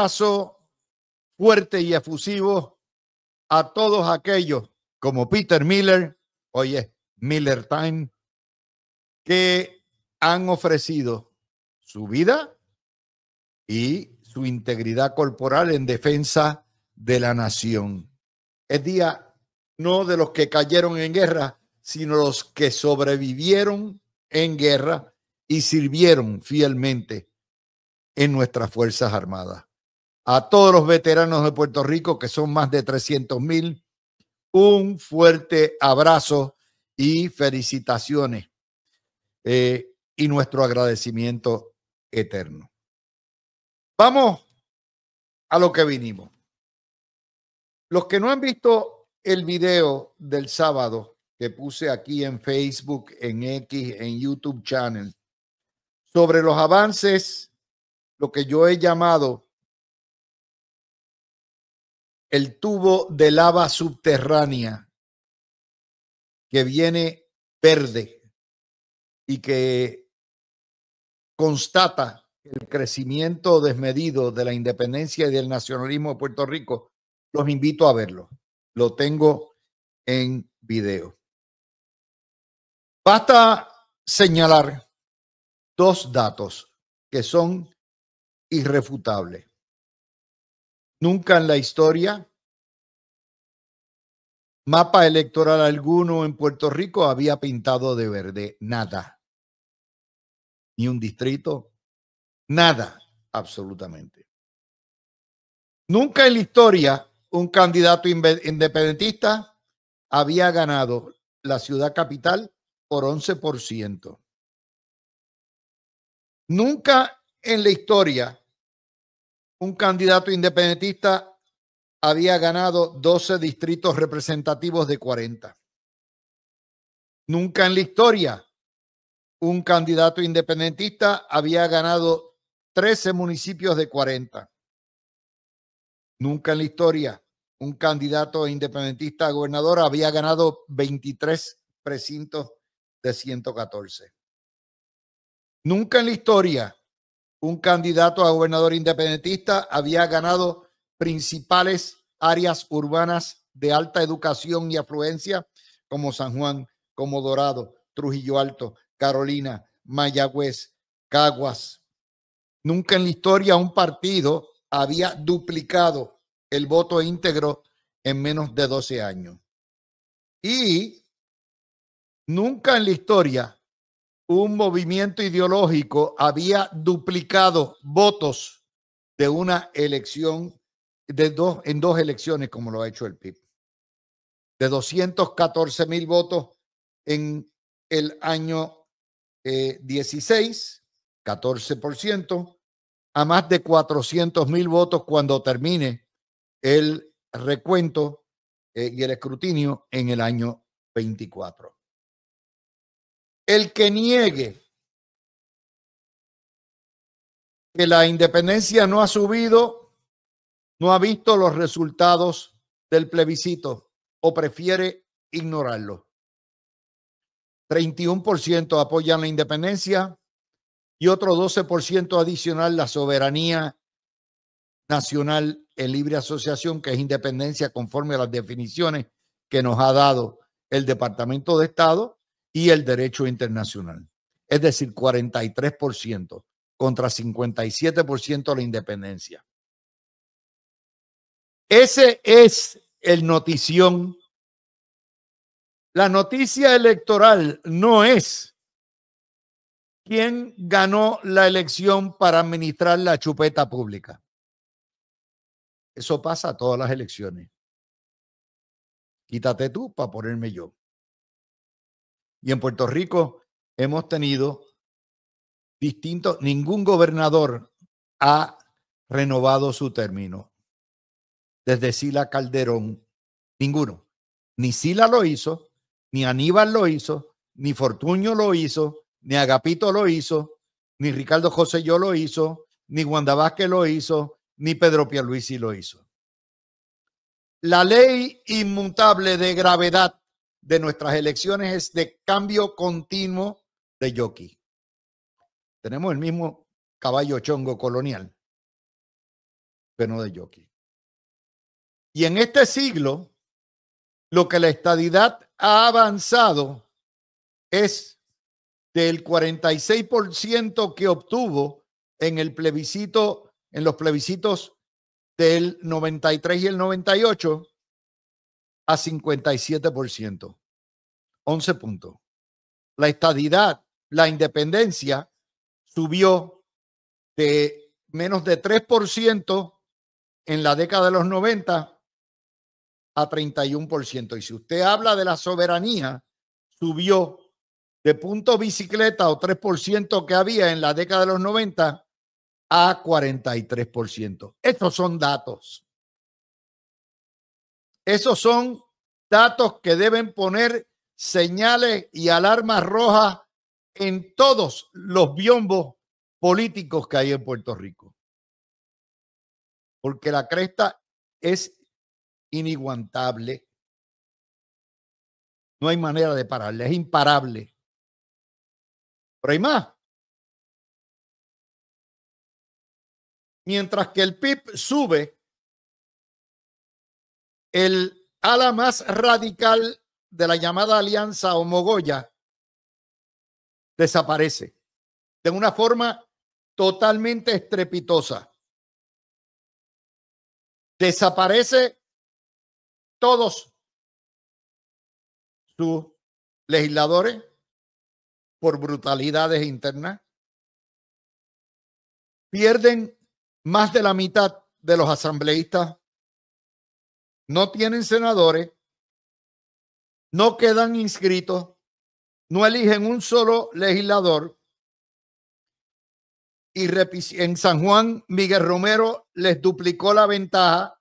abrazo fuerte y efusivo a todos aquellos como Peter Miller, oye, Miller Time, que han ofrecido su vida y su integridad corporal en defensa de la nación. Es día no de los que cayeron en guerra, sino los que sobrevivieron en guerra y sirvieron fielmente en nuestras Fuerzas Armadas a todos los veteranos de Puerto Rico, que son más de 300 mil, un fuerte abrazo y felicitaciones eh, y nuestro agradecimiento eterno. Vamos a lo que vinimos. Los que no han visto el video del sábado que puse aquí en Facebook, en X, en YouTube Channel, sobre los avances, lo que yo he llamado el tubo de lava subterránea que viene verde y que constata el crecimiento desmedido de la independencia y del nacionalismo de Puerto Rico, los invito a verlo. Lo tengo en video. Basta señalar dos datos que son irrefutables. Nunca en la historia, mapa electoral alguno en Puerto Rico había pintado de verde nada. Ni un distrito, nada, absolutamente. Nunca en la historia un candidato independentista había ganado la ciudad capital por 11%. Nunca en la historia un candidato independentista había ganado 12 distritos representativos de 40. Nunca en la historia un candidato independentista había ganado 13 municipios de 40. Nunca en la historia un candidato independentista a gobernador había ganado 23 precintos de 114. Nunca en la historia un candidato a gobernador independentista había ganado principales áreas urbanas de alta educación y afluencia como San Juan, como Dorado, Trujillo Alto, Carolina, Mayagüez, Caguas. Nunca en la historia un partido había duplicado el voto íntegro en menos de 12 años. Y nunca en la historia un movimiento ideológico había duplicado votos de una elección, de dos, en dos elecciones, como lo ha hecho el PIB. De 214 mil votos en el año 16, eh, 14%, a más de 400 mil votos cuando termine el recuento eh, y el escrutinio en el año 24. El que niegue que la independencia no ha subido, no ha visto los resultados del plebiscito o prefiere ignorarlo. 31% apoyan la independencia y otro 12% adicional la soberanía nacional en libre asociación, que es independencia conforme a las definiciones que nos ha dado el Departamento de Estado y el derecho internacional, es decir, 43% contra 57% ciento la independencia. Ese es el notición. La noticia electoral no es quién ganó la elección para administrar la chupeta pública. Eso pasa a todas las elecciones. Quítate tú para ponerme yo. Y en Puerto Rico hemos tenido distintos, ningún gobernador ha renovado su término. Desde Sila Calderón, ninguno. Ni Sila lo hizo, ni Aníbal lo hizo, ni Fortuño lo hizo, ni Agapito lo hizo, ni Ricardo José yo lo hizo, ni Wanda lo hizo, ni Pedro Pialuisi lo hizo. La ley inmutable de gravedad de nuestras elecciones es de cambio continuo de Yoki. Tenemos el mismo caballo chongo colonial, pero no de Yoki. Y en este siglo, lo que la estadidad ha avanzado es del 46% que obtuvo en el plebiscito, en los plebiscitos del 93 y el 98, a 57%. 11 puntos. La estadidad, la independencia subió de menos de 3% en la década de los 90 a 31%. Y si usted habla de la soberanía, subió de punto bicicleta o 3% que había en la década de los 90 a 43%. Estos son datos. Esos son datos que deben poner señales y alarmas rojas en todos los biombos políticos que hay en Puerto Rico. Porque la cresta es iniguantable. No hay manera de pararla, es imparable. Pero hay más. Mientras que el PIB sube, el ala más radical de la llamada alianza homogoya desaparece de una forma totalmente estrepitosa. Desaparece todos sus legisladores por brutalidades internas. Pierden más de la mitad de los asambleístas no tienen senadores, no quedan inscritos, no eligen un solo legislador. Y en San Juan, Miguel Romero les duplicó la ventaja.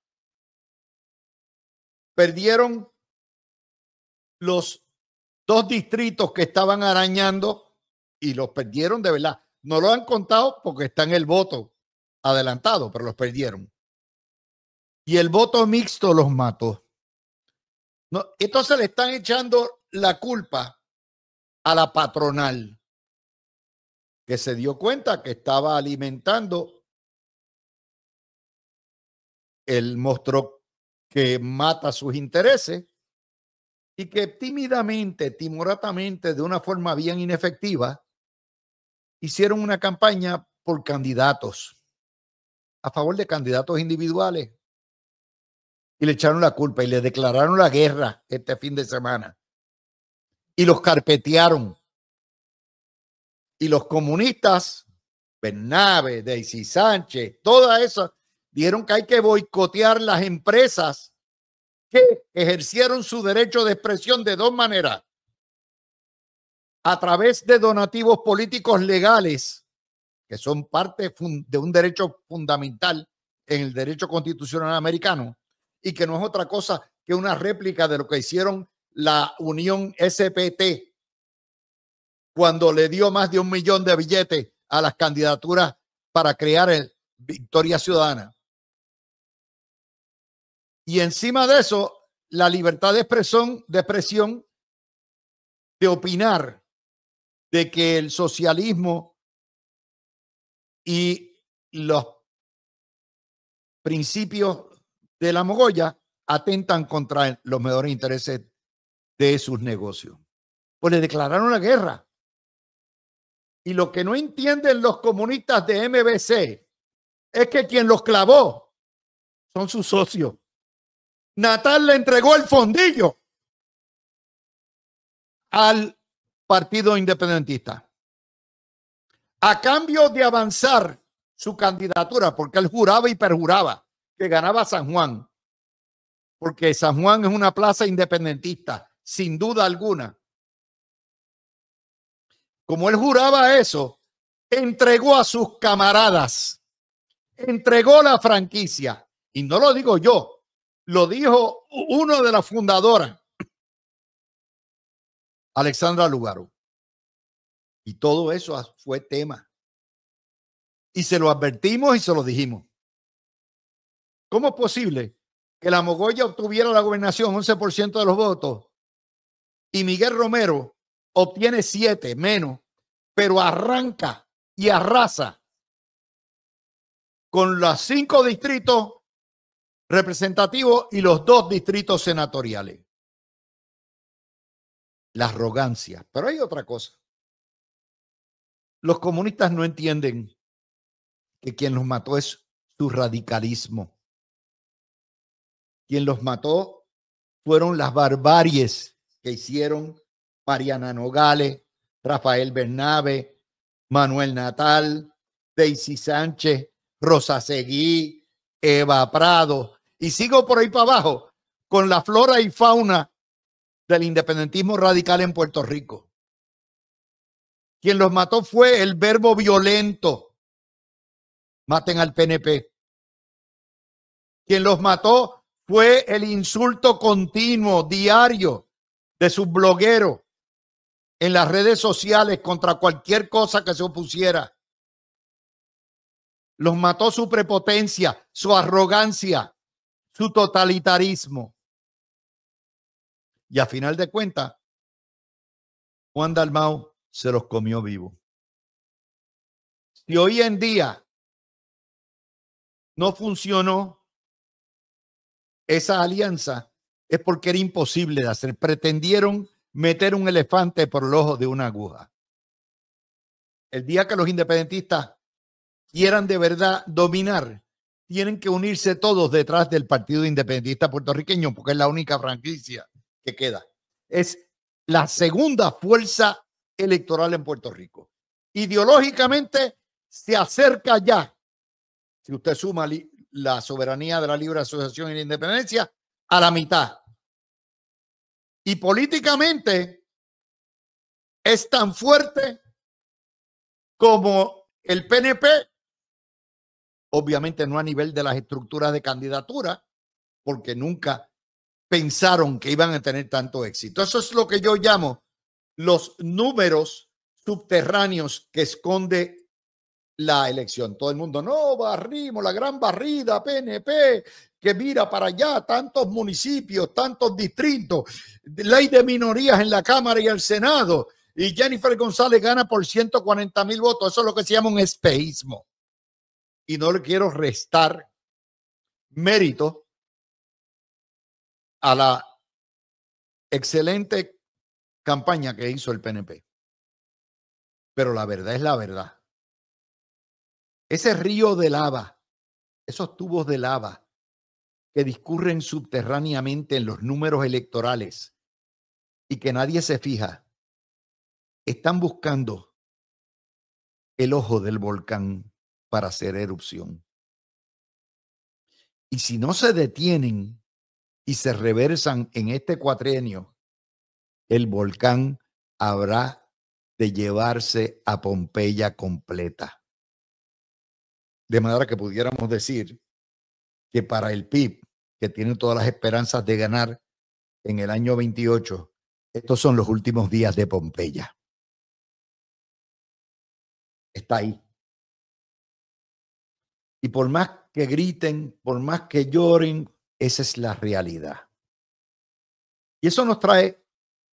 Perdieron los dos distritos que estaban arañando y los perdieron de verdad. No lo han contado porque está en el voto adelantado, pero los perdieron y el voto mixto los mató. No, entonces le están echando la culpa a la patronal, que se dio cuenta que estaba alimentando el monstruo que mata sus intereses y que tímidamente, timoratamente, de una forma bien inefectiva, hicieron una campaña por candidatos, a favor de candidatos individuales, y le echaron la culpa y le declararon la guerra este fin de semana. Y los carpetearon. Y los comunistas, Bernabe, Daisy Sánchez, todas esas, dijeron que hay que boicotear las empresas que ejercieron su derecho de expresión de dos maneras. A través de donativos políticos legales, que son parte de un derecho fundamental en el derecho constitucional americano, y que no es otra cosa que una réplica de lo que hicieron la Unión SPT cuando le dio más de un millón de billetes a las candidaturas para crear el Victoria Ciudadana. Y encima de eso, la libertad de expresión, de de opinar de que el socialismo y los principios de la Mogoya atentan contra los mejores intereses de sus negocios. Pues le declararon la guerra. Y lo que no entienden los comunistas de MBC es que quien los clavó son sus socios. Natal le entregó el fondillo al Partido Independentista. A cambio de avanzar su candidatura, porque él juraba y perjuraba que ganaba San Juan, porque San Juan es una plaza independentista, sin duda alguna. Como él juraba eso, entregó a sus camaradas, entregó la franquicia. Y no lo digo yo, lo dijo uno de las fundadoras, Alexandra Lugaro. Y todo eso fue tema. Y se lo advertimos y se lo dijimos. ¿Cómo es posible que la Mogoya obtuviera la gobernación 11% de los votos y Miguel Romero obtiene 7 menos, pero arranca y arrasa con los cinco distritos representativos y los dos distritos senatoriales? La arrogancia. Pero hay otra cosa. Los comunistas no entienden que quien los mató es su radicalismo. Quien los mató fueron las barbaries que hicieron Mariana Nogales, Rafael Bernabe, Manuel Natal, Daisy Sánchez, Rosa Seguí, Eva Prado, y sigo por ahí para abajo con la flora y fauna del independentismo radical en Puerto Rico. Quien los mató fue el verbo violento. Maten al PNP. Quien los mató fue el insulto continuo, diario, de sus blogueros en las redes sociales contra cualquier cosa que se opusiera. Los mató su prepotencia, su arrogancia, su totalitarismo. Y a final de cuentas, Juan Dalmau se los comió vivo. Y hoy en día no funcionó esa alianza es porque era imposible de hacer. Pretendieron meter un elefante por el ojo de una aguja. El día que los independentistas quieran de verdad dominar, tienen que unirse todos detrás del Partido Independentista Puertorriqueño, porque es la única franquicia que queda. Es la segunda fuerza electoral en Puerto Rico. Ideológicamente se acerca ya, si usted suma la soberanía de la libre asociación y la independencia a la mitad. Y políticamente es tan fuerte como el PNP, obviamente no a nivel de las estructuras de candidatura, porque nunca pensaron que iban a tener tanto éxito. Eso es lo que yo llamo los números subterráneos que esconde la elección. Todo el mundo, no, barrimos, la gran barrida, PNP, que mira para allá, tantos municipios, tantos distritos, ley de minorías en la Cámara y el Senado, y Jennifer González gana por 140 mil votos. Eso es lo que se llama un espeísmo. Y no le quiero restar mérito a la excelente campaña que hizo el PNP. Pero la verdad es la verdad ese río de lava, esos tubos de lava que discurren subterráneamente en los números electorales y que nadie se fija, están buscando el ojo del volcán para hacer erupción. Y si no se detienen y se reversan en este cuatrenio, el volcán habrá de llevarse a Pompeya completa de manera que pudiéramos decir que para el PIB, que tiene todas las esperanzas de ganar en el año 28, estos son los últimos días de Pompeya. Está ahí. Y por más que griten, por más que lloren, esa es la realidad. Y eso nos trae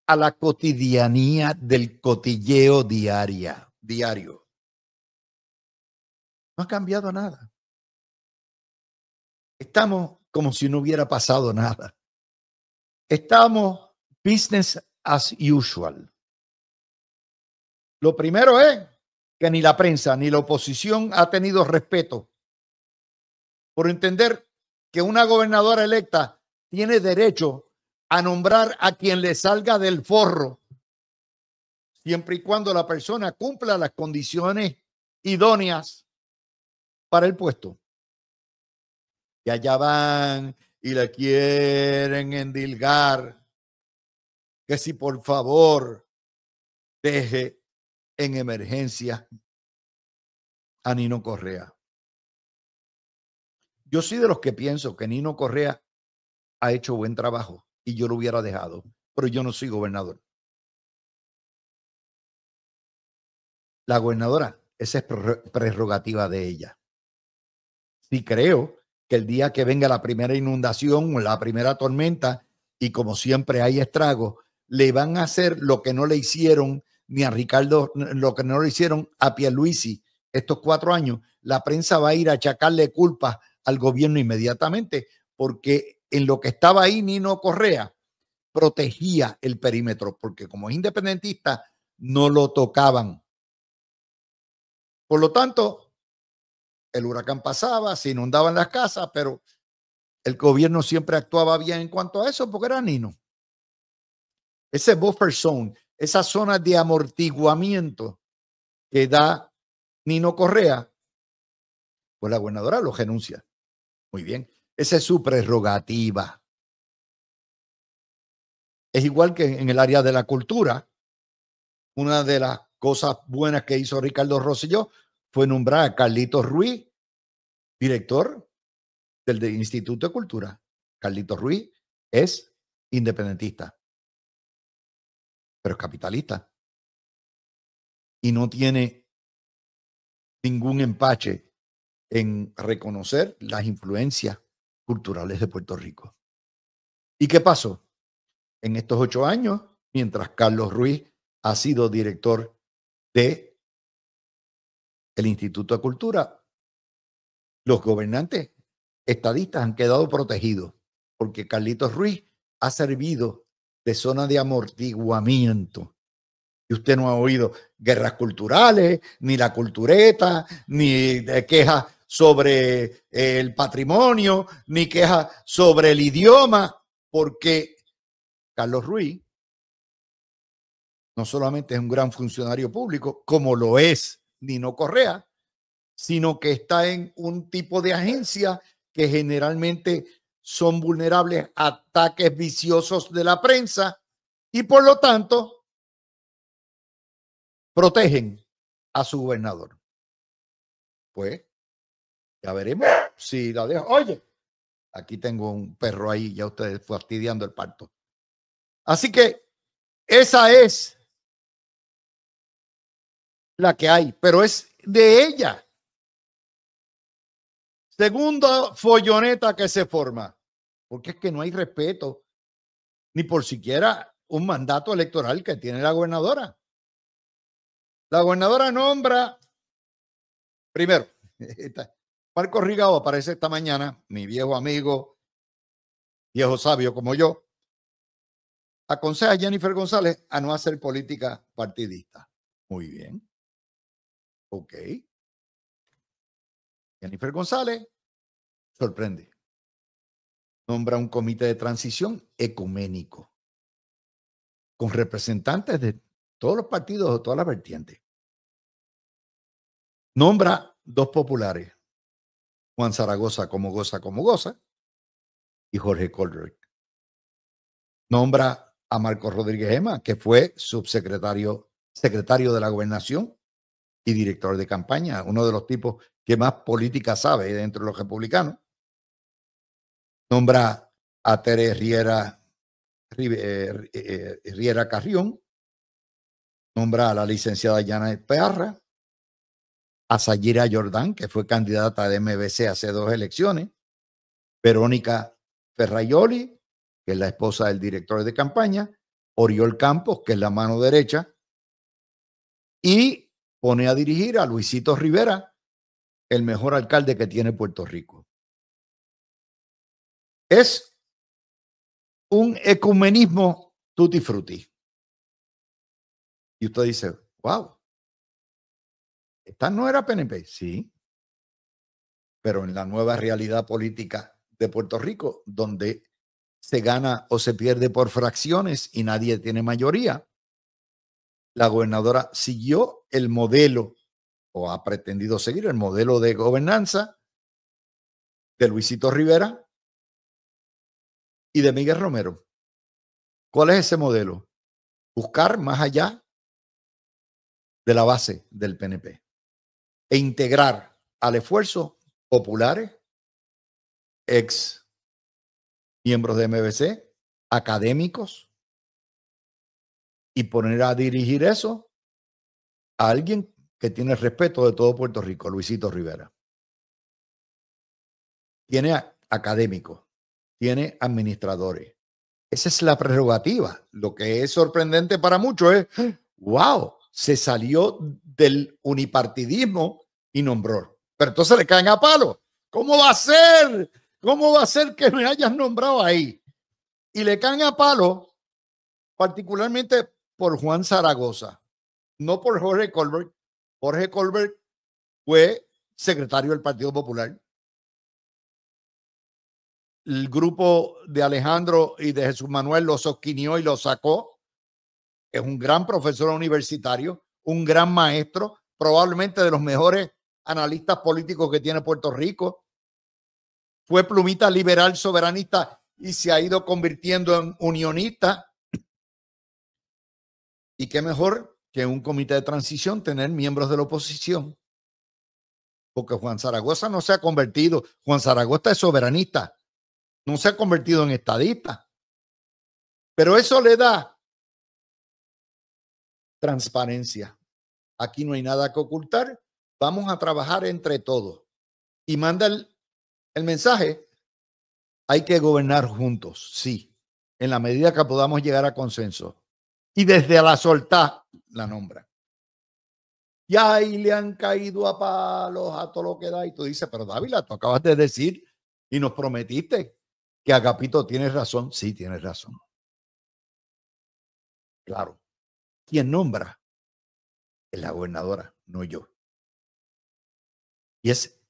a la cotidianía del cotilleo diaria, diario. No ha cambiado nada. Estamos como si no hubiera pasado nada. Estamos business as usual. Lo primero es que ni la prensa ni la oposición ha tenido respeto por entender que una gobernadora electa tiene derecho a nombrar a quien le salga del forro, siempre y cuando la persona cumpla las condiciones idóneas para el puesto. Y allá van y le quieren endilgar que si por favor deje en emergencia a Nino Correa. Yo soy de los que pienso que Nino Correa ha hecho buen trabajo y yo lo hubiera dejado, pero yo no soy gobernador. La gobernadora, esa es prerrogativa de ella. Y creo que el día que venga la primera inundación o la primera tormenta, y como siempre hay estragos, le van a hacer lo que no le hicieron ni a Ricardo, lo que no le hicieron a Pierluisi estos cuatro años, la prensa va a ir a achacarle culpa al gobierno inmediatamente, porque en lo que estaba ahí Nino Correa protegía el perímetro, porque como es independentista, no lo tocaban. Por lo tanto, el huracán pasaba, se inundaban las casas, pero el gobierno siempre actuaba bien en cuanto a eso porque era Nino. Ese buffer zone, esa zona de amortiguamiento que da Nino Correa, pues la gobernadora lo renuncia. Muy bien, esa es su prerrogativa. Es igual que en el área de la cultura. Una de las cosas buenas que hizo Ricardo Rosselló fue nombrada Carlitos Ruiz, director del Instituto de Cultura. Carlitos Ruiz es independentista, pero es capitalista. Y no tiene ningún empache en reconocer las influencias culturales de Puerto Rico. ¿Y qué pasó? En estos ocho años, mientras Carlos Ruiz ha sido director de el Instituto de Cultura, los gobernantes estadistas han quedado protegidos porque Carlitos Ruiz ha servido de zona de amortiguamiento. Y usted no ha oído guerras culturales, ni la cultureta, ni quejas sobre eh, el patrimonio, ni quejas sobre el idioma, porque Carlos Ruiz no solamente es un gran funcionario público, como lo es ni no Correa, sino que está en un tipo de agencia que generalmente son vulnerables a ataques viciosos de la prensa y por lo tanto protegen a su gobernador. Pues ya veremos si la dejo. Oye, aquí tengo un perro ahí, ya ustedes fastidiando el parto. Así que esa es la que hay, pero es de ella. Segunda folloneta que se forma, porque es que no hay respeto ni por siquiera un mandato electoral que tiene la gobernadora. La gobernadora nombra, primero, Marco Rigao aparece esta mañana, mi viejo amigo, viejo sabio como yo, aconseja a Jennifer González a no hacer política partidista. Muy bien. Ok. Jennifer González sorprende. Nombra un comité de transición ecuménico con representantes de todos los partidos o todas las vertientes. Nombra dos populares, Juan Zaragoza como goza como goza y Jorge Coldrick Nombra a Marcos Rodríguez Ema, que fue subsecretario secretario de la gobernación y director de campaña, uno de los tipos que más política sabe dentro de los republicanos. Nombra a Teres Riera, eh, eh, eh, Riera Carrión, nombra a la licenciada Janet Pearra, a Sayira Jordán, que fue candidata de MBC hace dos elecciones, Verónica Ferraioli, que es la esposa del director de campaña, Oriol Campos, que es la mano derecha, y pone a dirigir a Luisito Rivera, el mejor alcalde que tiene Puerto Rico. Es un ecumenismo tutti frutti. Y usted dice, wow, esta no era PNP, sí, pero en la nueva realidad política de Puerto Rico, donde se gana o se pierde por fracciones y nadie tiene mayoría, la gobernadora siguió el modelo, o ha pretendido seguir el modelo de gobernanza de Luisito Rivera y de Miguel Romero. ¿Cuál es ese modelo? Buscar más allá de la base del PNP e integrar al esfuerzo populares, ex miembros de MBC, académicos, y poner a dirigir eso a alguien que tiene respeto de todo Puerto Rico, Luisito Rivera. Tiene académicos, tiene administradores. Esa es la prerrogativa. Lo que es sorprendente para muchos es, wow, se salió del unipartidismo y nombró. Pero entonces le caen a palo. ¿Cómo va a ser? ¿Cómo va a ser que me hayas nombrado ahí? Y le caen a palo, particularmente por Juan Zaragoza, no por Jorge Colbert. Jorge Colbert fue secretario del Partido Popular. El grupo de Alejandro y de Jesús Manuel lo sosquinió y lo sacó. Es un gran profesor universitario, un gran maestro, probablemente de los mejores analistas políticos que tiene Puerto Rico. Fue plumita liberal soberanista y se ha ido convirtiendo en unionista. Y qué mejor que un comité de transición tener miembros de la oposición. Porque Juan Zaragoza no se ha convertido, Juan Zaragoza es soberanista, no se ha convertido en estadista. Pero eso le da transparencia. Aquí no hay nada que ocultar, vamos a trabajar entre todos. Y manda el mensaje, hay que gobernar juntos, sí, en la medida que podamos llegar a consenso y desde la soltá la nombra. Y ahí le han caído a palos a todo lo que da. Y tú dices, pero Dávila, tú acabas de decir y nos prometiste que Agapito tienes razón. Sí, tienes razón. Claro. quién nombra es la gobernadora, no yo. Y es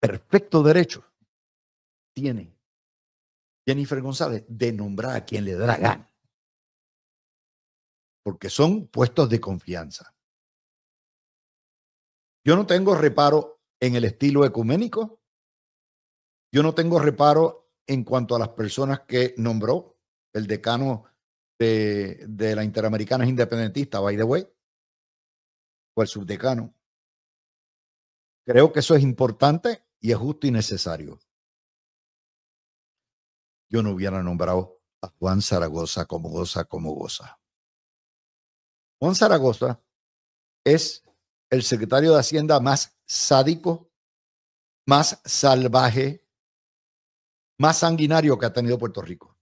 perfecto derecho tiene Jennifer González de nombrar a quien le da la gana porque son puestos de confianza. Yo no tengo reparo en el estilo ecuménico. Yo no tengo reparo en cuanto a las personas que nombró el decano de, de la Interamericana independentista, by the way, o el subdecano. Creo que eso es importante y es justo y necesario. Yo no hubiera nombrado a Juan Zaragoza como goza, como goza. Juan Zaragoza es el secretario de Hacienda más sádico, más salvaje, más sanguinario que ha tenido Puerto Rico.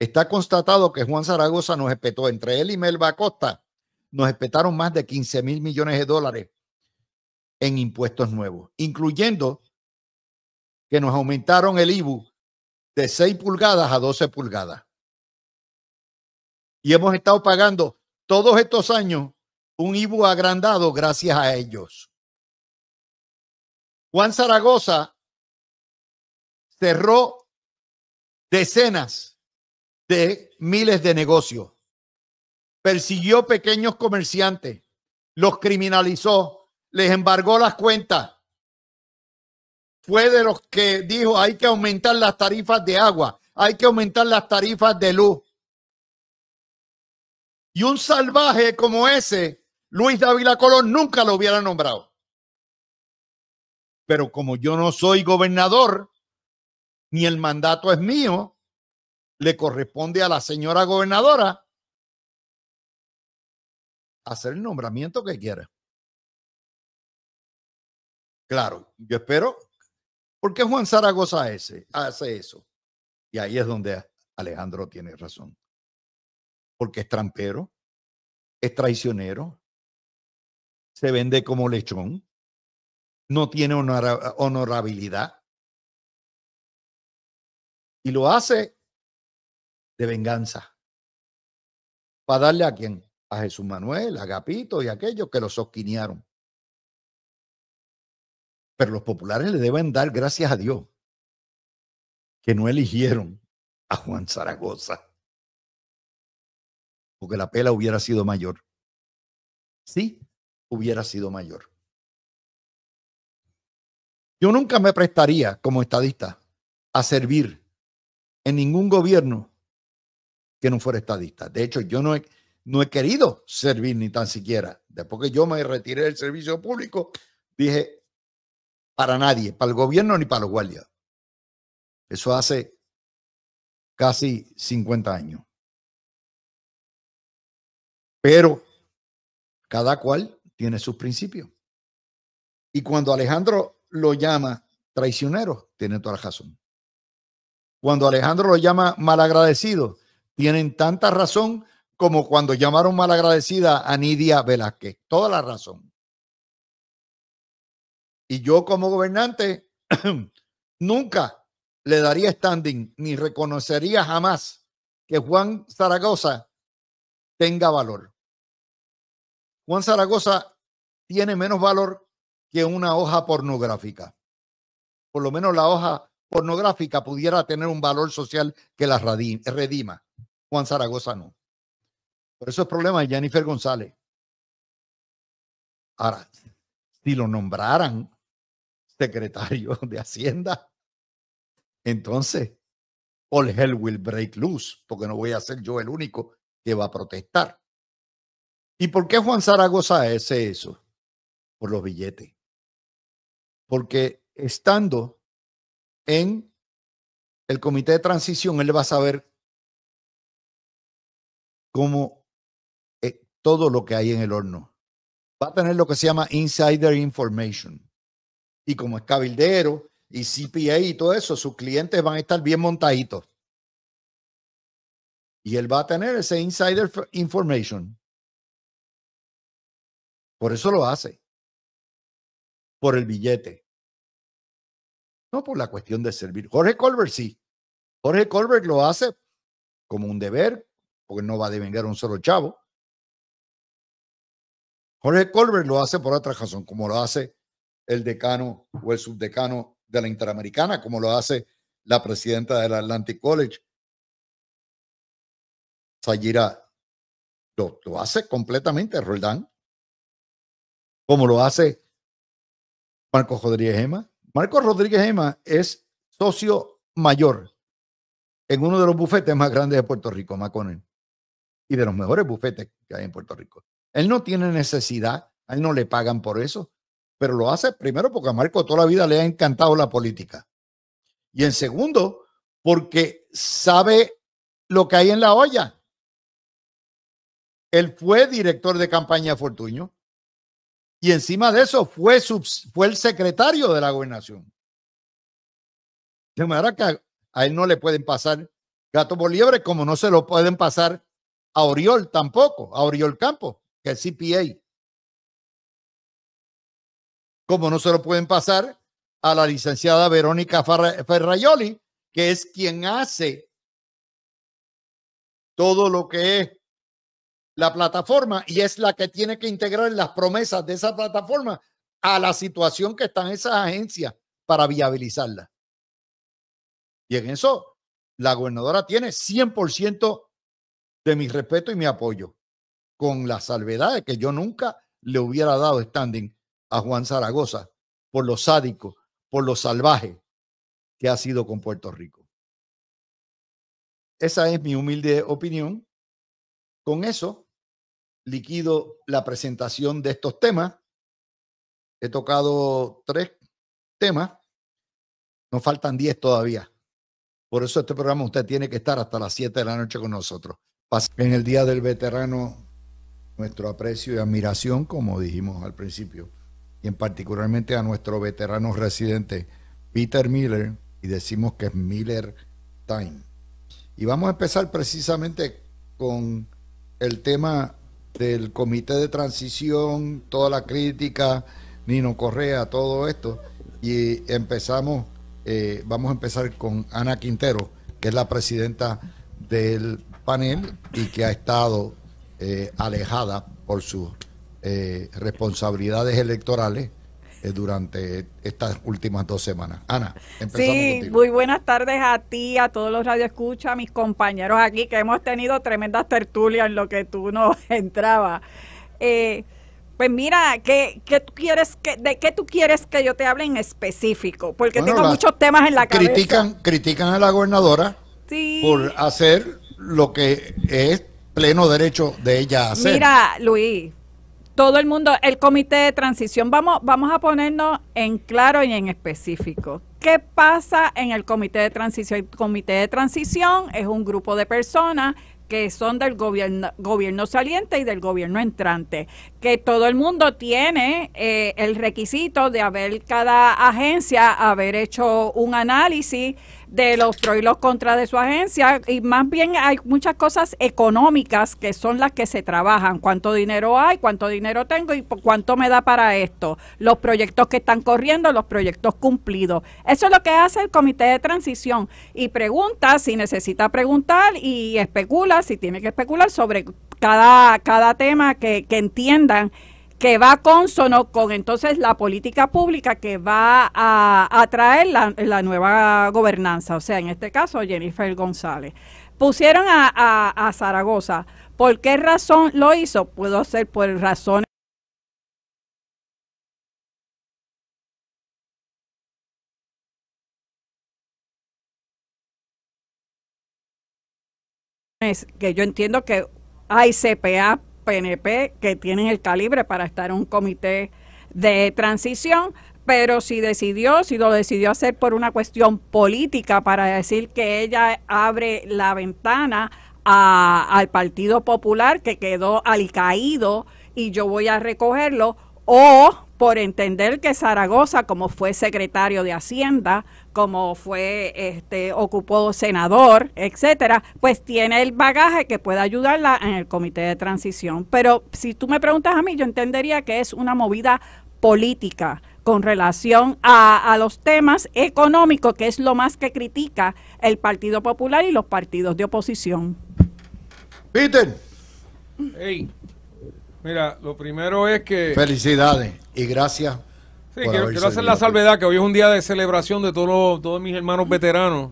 Está constatado que Juan Zaragoza nos espetó entre él y Melba Costa. Nos espetaron más de 15 mil millones de dólares en impuestos nuevos, incluyendo que nos aumentaron el IBU de 6 pulgadas a 12 pulgadas. Y hemos estado pagando todos estos años un IBU agrandado gracias a ellos. Juan Zaragoza cerró decenas de miles de negocios, persiguió pequeños comerciantes, los criminalizó, les embargó las cuentas. Fue de los que dijo hay que aumentar las tarifas de agua, hay que aumentar las tarifas de luz, y un salvaje como ese, Luis Dávila Colón nunca lo hubiera nombrado. Pero como yo no soy gobernador, ni el mandato es mío, le corresponde a la señora gobernadora hacer el nombramiento que quiera. Claro, yo espero. ¿Por qué Juan Zaragoza hace eso? Y ahí es donde Alejandro tiene razón porque es trampero, es traicionero, se vende como lechón, no tiene honorabilidad y lo hace de venganza. ¿Para darle a quién? A Jesús Manuel, a Gapito y a aquellos que lo osquinearon. Pero los populares le deben dar gracias a Dios que no eligieron a Juan Zaragoza que la pela hubiera sido mayor. Sí, hubiera sido mayor. Yo nunca me prestaría como estadista a servir en ningún gobierno que no fuera estadista. De hecho, yo no he, no he querido servir ni tan siquiera. Después que yo me retiré del servicio público, dije, para nadie, para el gobierno ni para los guardias. Eso hace casi 50 años. Pero cada cual tiene sus principios. Y cuando Alejandro lo llama traicionero, tiene toda la razón. Cuando Alejandro lo llama malagradecido, tienen tanta razón como cuando llamaron malagradecida a Nidia Velázquez. Toda la razón. Y yo como gobernante nunca le daría standing ni reconocería jamás que Juan Zaragoza tenga valor. Juan Zaragoza tiene menos valor que una hoja pornográfica. Por lo menos la hoja pornográfica pudiera tener un valor social que la redima. Juan Zaragoza no. Por eso es problema de Jennifer González. Ahora, si lo nombraran secretario de Hacienda, entonces all hell will break loose, porque no voy a ser yo el único que va a protestar. ¿Y por qué Juan Zaragoza hace eso? Por los billetes. Porque estando en el comité de transición, él va a saber cómo eh, todo lo que hay en el horno. Va a tener lo que se llama insider information. Y como es cabildero y CPA y todo eso, sus clientes van a estar bien montaditos. Y él va a tener ese insider information por eso lo hace. Por el billete. No por la cuestión de servir. Jorge Colbert sí. Jorge Colbert lo hace como un deber, porque no va a devengar un solo chavo. Jorge Colbert lo hace por otra razón, como lo hace el decano o el subdecano de la Interamericana, como lo hace la presidenta del Atlantic College, Sayira. lo hace completamente Roldán como lo hace Marco Rodríguez Gema. Marco Rodríguez Gema es socio mayor en uno de los bufetes más grandes de Puerto Rico, Maconen, y de los mejores bufetes que hay en Puerto Rico. Él no tiene necesidad, a él no le pagan por eso, pero lo hace primero porque a Marco toda la vida le ha encantado la política. Y en segundo, porque sabe lo que hay en la olla. Él fue director de campaña de Fortuño. Y encima de eso fue, fue el secretario de la gobernación. De manera que a, él no le pueden pasar gato por como no se lo pueden pasar a Oriol tampoco, a Oriol Campo, que es CPA. Como no se lo pueden pasar a la licenciada Verónica Ferraioli, que es quien hace todo lo que es la plataforma y es la que tiene que integrar las promesas de esa plataforma a la situación que están esas agencias para viabilizarla. Y en eso, la gobernadora tiene 100% de mi respeto y mi apoyo, con la salvedad de que yo nunca le hubiera dado standing a Juan Zaragoza por lo sádico, por lo salvaje que ha sido con Puerto Rico. Esa es mi humilde opinión. Con eso liquido la presentación de estos temas. He tocado tres temas. Nos faltan diez todavía. Por eso este programa usted tiene que estar hasta las siete de la noche con nosotros. En el Día del Veterano, nuestro aprecio y admiración, como dijimos al principio, y en particularmente a nuestro veterano residente Peter Miller, y decimos que es Miller Time. Y vamos a empezar precisamente con el tema del comité de transición, toda la crítica, Nino Correa, todo esto. Y empezamos, eh, vamos a empezar con Ana Quintero, que es la presidenta del panel y que ha estado eh, alejada por sus eh, responsabilidades electorales. Eh, durante estas últimas dos semanas. Ana, empezamos sí, Muy buenas tardes a ti, a todos los radioescuchas, a mis compañeros aquí, que hemos tenido tremendas tertulias en lo que tú no entrabas. Eh, pues mira, ¿qué, qué tú quieres que, ¿de qué tú quieres que yo te hable en específico? Porque tengo muchos temas en la cabeza. Critican a la gobernadora por hacer lo que es pleno derecho de ella hacer. Mira, Luis, todo el mundo, el comité de transición, vamos, vamos a ponernos en claro y en específico. ¿Qué pasa en el comité de transición? El comité de transición es un grupo de personas que son del gobierno, saliente y del gobierno entrante, que todo el mundo tiene eh, el requisito de haber cada agencia haber hecho un análisis de los pros y los contras de su agencia y más bien hay muchas cosas económicas que son las que se trabajan, cuánto dinero hay, cuánto dinero tengo y cuánto me da para esto, los proyectos que están corriendo, los proyectos cumplidos. Eso es lo que hace el comité de transición y pregunta si necesita preguntar y especula si tiene que especular sobre cada, cada tema que, que entiendan que va consono con entonces la política pública que va a atraer la, nueva gobernanza, o sea, en este caso Jennifer González. Pusieron a, a Zaragoza. ¿Por qué razón lo hizo? Puedo ser por razones que yo entiendo que hay CPA PNP que tienen el calibre para estar en un comité de transición, pero si decidió, si lo decidió hacer por una cuestión política para decir que ella abre la ventana al Partido Popular que quedó caído y yo voy a recogerlo, o por entender que Zaragoza, como fue secretario de Hacienda, como fue, este, ocupó senador, etcétera, pues tiene el bagaje que puede ayudarla en el comité de transición. Pero si tú me preguntas a mí, yo entendería que es una movida política con relación a, los temas económicos, que es lo más que critica el Partido Popular y los partidos de oposición. Peter. mira, lo primero es que... Felicidades y gracias Sí, quiero, hacer la salvedad que hoy es un día de celebración de todos, todos mis hermanos veteranos,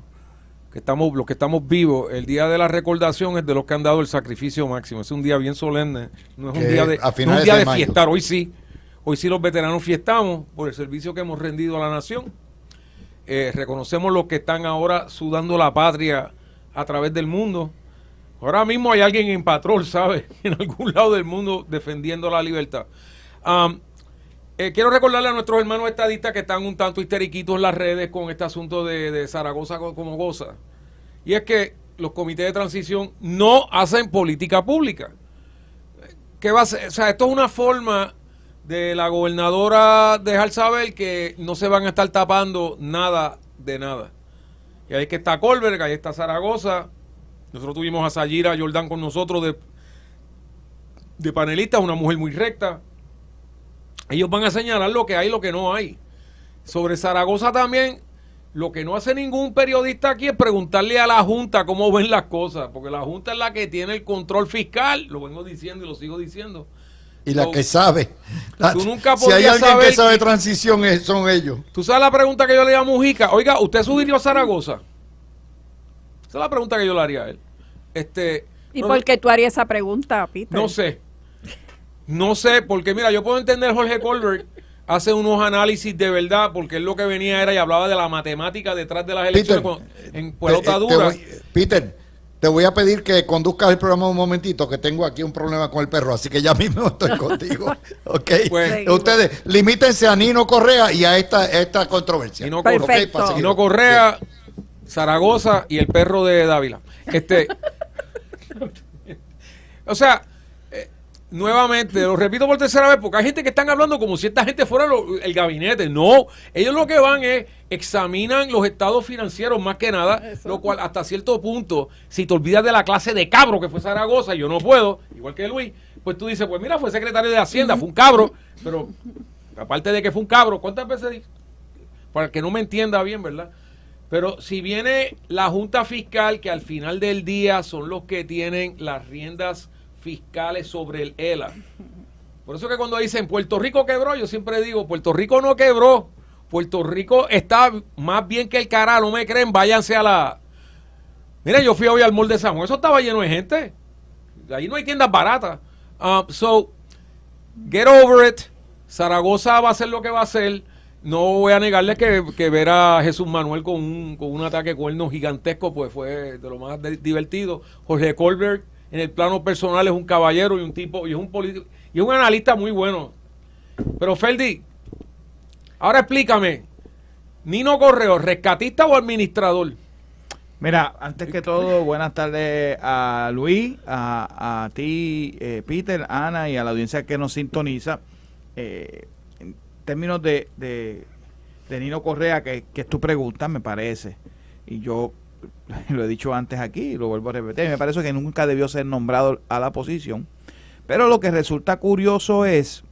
que estamos, los que estamos vivos. El día de la recordación es de los que han dado el sacrificio máximo. Es un día bien solemne, no es un día de, fiestar. Hoy sí, hoy sí los veteranos fiestamos por el servicio que hemos rendido a la nación. Eh, reconocemos los que están ahora sudando la patria a través del mundo. Ahora mismo hay alguien en patrón ¿sabes? En algún lado del mundo defendiendo la libertad. Eh, quiero recordarle a nuestros hermanos estadistas que están un tanto histeriquitos en las redes con este asunto de, Zaragoza como goza. Y es que los comités de transición no hacen política pública. va O sea, esto es una forma de la gobernadora dejar saber que no se van a estar tapando nada de nada. Y ahí que está Colberg, ahí está Zaragoza. Nosotros tuvimos a Sayira Jordán con nosotros de, de panelista, una mujer muy recta ellos van a señalar lo que hay y lo que no hay. Sobre Zaragoza también, lo que no hace ningún periodista aquí es preguntarle a la Junta cómo ven las cosas, porque la Junta es la que tiene el control fiscal, lo vengo diciendo y lo sigo diciendo. Y la que sabe. nunca si hay alguien que sabe transición son ellos. Tú sabes la pregunta que yo le a Mujica. Oiga, ¿usted sugirió a Zaragoza? Esa es la pregunta que yo le haría a él. Este, ¿Y por qué tú harías esa pregunta, Peter? No sé. No sé, porque mira, yo puedo entender Jorge Colbert hace unos análisis de verdad, porque él lo que venía era y hablaba de la matemática detrás de las elecciones eh, en pelota eh, dura. Peter, te voy a pedir que conduzcas el programa un momentito, que tengo aquí un problema con el perro, así que ya mismo estoy contigo. ¿Ok? Pues, Ustedes limítense a Nino Correa y a esta, esta controversia. Nino, Correa, Zaragoza y el perro de Dávila. Este, o sea, nuevamente, lo repito por tercera vez, porque hay gente que están hablando como si esta gente fuera el gabinete. No, ellos lo que van es examinan los estados financieros más que nada, lo cual hasta cierto punto, si te olvidas de la clase de cabro que fue Zaragoza, yo no puedo, igual que Luis, pues tú dices, pues mira, fue secretario de Hacienda, fue un cabro, pero aparte de que fue un cabro, ¿cuántas veces? Para que no me entienda bien, ¿verdad? Pero si viene la Junta Fiscal, que al final del día son los que tienen las riendas fiscales sobre el ELA. Por eso que cuando dicen Puerto Rico quebró, yo siempre digo, Puerto Rico no quebró. Puerto Rico está más bien que el cara, no me creen, váyanse a la... Mira, yo fui hoy al mall de San Juan, eso estaba lleno de gente. Ahí no hay tiendas baratas. Um, so, get over it. Zaragoza va a hacer lo que va a hacer. No voy a negarle que, ver a Jesús Manuel con un, con un ataque cuerno gigantesco, pues fue de lo más divertido. Jorge Colbert en el plano personal es un caballero y un tipo, y es un político, y es un analista muy bueno. Pero Ferdi, ahora explícame, Nino Correo, rescatista o administrador? Mira, antes que todo, buenas tardes a Luis, a, ti, eh, Peter, Ana y a la audiencia que nos sintoniza. Eh, en términos de, de, Nino Correa, que, que es tu pregunta, me parece, y yo lo he dicho antes aquí, lo vuelvo a repetir, me parece que nunca debió ser nombrado a la posición. Pero lo que resulta curioso es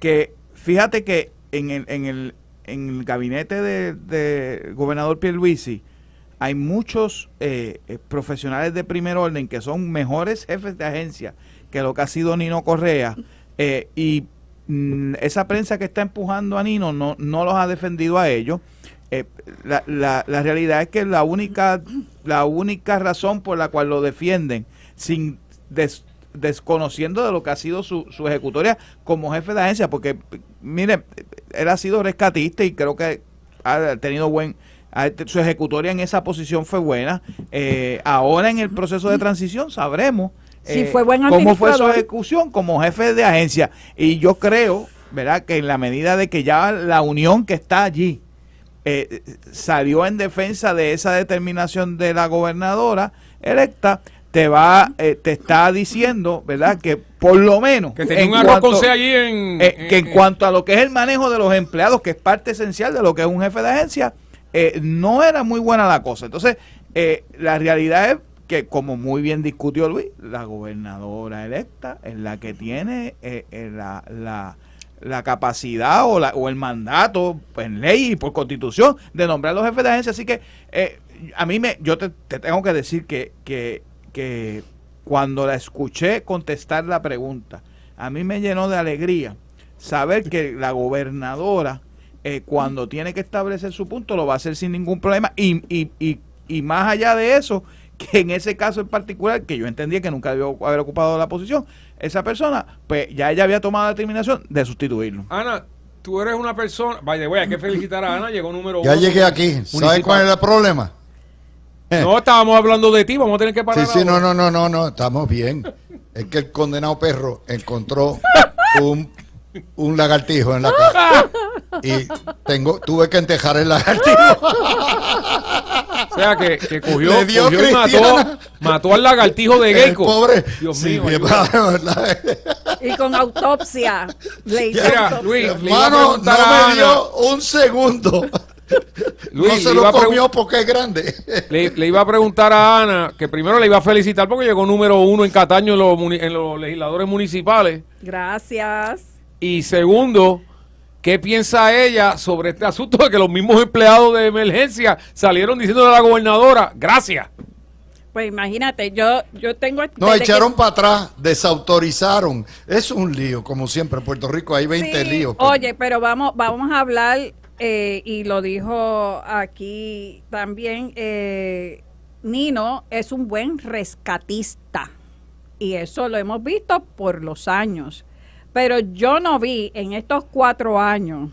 que, fíjate que en el, en el, en el gabinete del de gobernador Pierluisi hay muchos eh, eh, profesionales de primer orden que son mejores jefes de agencia que lo que ha sido Nino Correa. Eh, y mm, esa prensa que está empujando a Nino no, no los ha defendido a ellos. Eh, la, la, la, realidad es que la única, la única razón por la cual lo defienden, sin desconociendo de lo que ha sido su, su, ejecutoria como jefe de agencia, porque mire, él ha sido rescatista y creo que ha tenido buen, su ejecutoria en esa posición fue buena. Eh, ahora en el proceso de transición sabremos eh, cómo fue su ejecución como jefe de agencia. Y yo creo, ¿verdad?, que en la medida de que ya la unión que está allí, eh, salió en defensa de esa determinación de la gobernadora electa, te va, eh, te está diciendo, ¿verdad? Que por lo menos. Que en cuanto, que en cuanto a lo que es el manejo de los empleados, que es parte esencial de lo que es un jefe de agencia, eh, no era muy buena la cosa. Entonces, la realidad es que como muy bien discutió Luis, la gobernadora electa es la que tiene la, la capacidad o, la, o el mandato pues, en ley y por constitución de nombrar los jefes de agencia. Así que eh, a mí me, yo te, tengo que decir que, que, que cuando la escuché contestar la pregunta, a mí me llenó de alegría saber que la gobernadora, eh, cuando tiene que establecer su punto, lo va a hacer sin ningún problema. Y, y, y, y más allá de eso, que en ese caso en particular, que yo entendía que nunca debió haber ocupado la posición, esa persona, pues ya ella había tomado la determinación de sustituirlo. Ana, tú eres una persona, vaya, way hay que felicitar a Ana, llegó número ya uno. Ya llegué aquí, ¿sabes cuál era el problema? No, estábamos hablando de ti, vamos a tener que parar. Sí, sí, no, no, no, no, no, estamos bien. Es que el condenado perro encontró un, lagartijo en la casa. Y tengo, tuve que entejar el lagartijo. O sea, que, que cogió, y mató, mató, al lagartijo de Geico. Pobre. Dios mío. y con autopsia. Le hizo Luis, no me dio un segundo. no se lo comió porque es grande. Le, iba a preguntar a Ana, que primero le iba a felicitar porque llegó número uno en Cataño en los legisladores municipales. Gracias. Y segundo, ¿Qué piensa ella sobre este asunto de que los mismos empleados de emergencia salieron diciendo a la gobernadora, gracias? Pues imagínate, yo, yo tengo... No, echaron para atrás, desautorizaron. Es un lío, como siempre, en Puerto Rico hay 20 líos. Oye, pero vamos, vamos a hablar, eh, y lo dijo aquí también, eh, Nino es un buen rescatista. Y eso lo hemos visto por los años. Pero yo no vi en estos cuatro años,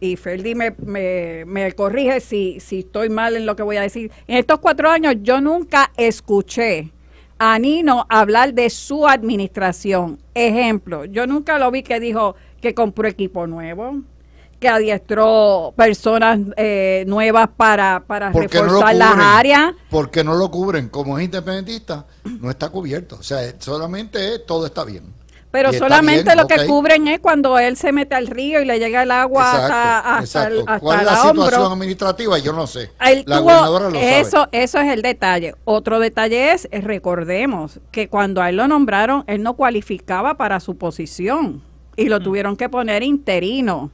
y Ferdi me, me, me corrige si, si estoy mal en lo que voy a decir, en estos cuatro años yo nunca escuché a Nino hablar de su administración. Ejemplo, yo nunca lo vi que dijo que compró equipo nuevo, que adiestró personas eh, nuevas para, para reforzar las áreas. Porque no lo cubren, como es independentista, no está cubierto. O sea, solamente todo está bien. Pero solamente lo que cubren es cuando él se mete al río y le llega el agua hasta, la situación administrativa? Yo no sé. la gobernadora lo eso, sabe. eso es el detalle. Otro detalle es, recordemos, que cuando a él lo nombraron, él no cualificaba para su posición y lo mm. tuvieron que poner interino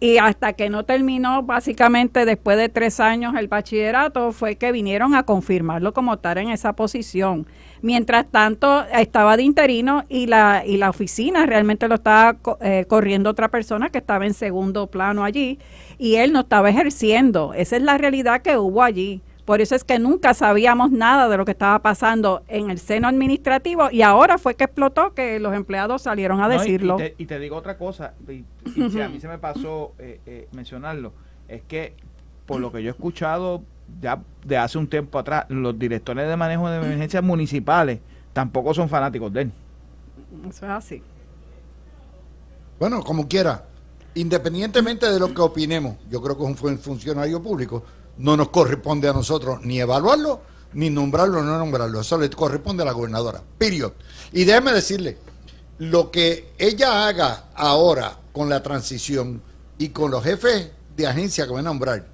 y hasta que no terminó básicamente después de tres años el bachillerato fue que vinieron a confirmarlo como estar en esa posición. Mientras tanto estaba de interino y la, y la oficina realmente lo estaba eh, corriendo otra persona que estaba en segundo plano allí y él no estaba ejerciendo. Esa es la realidad que hubo allí. Por eso es que nunca sabíamos nada de lo que estaba pasando en el seno administrativo y ahora fue que explotó que los empleados salieron a decirlo. Y, te, digo otra cosa, y, a mí se me pasó eh, eh, mencionarlo, es que por lo que yo he escuchado ya de hace un tiempo atrás, los directores de manejo de emergencias municipales tampoco son fanáticos de él. Eso es así. Bueno, como quiera, independientemente de lo que opinemos, yo creo que es un funcionario público no nos corresponde a nosotros ni evaluarlo, ni nombrarlo no nombrarlo. Eso le corresponde a la gobernadora. Period. Y déjeme decirle, lo que ella haga ahora con la transición y con los jefes de agencia que va a nombrar,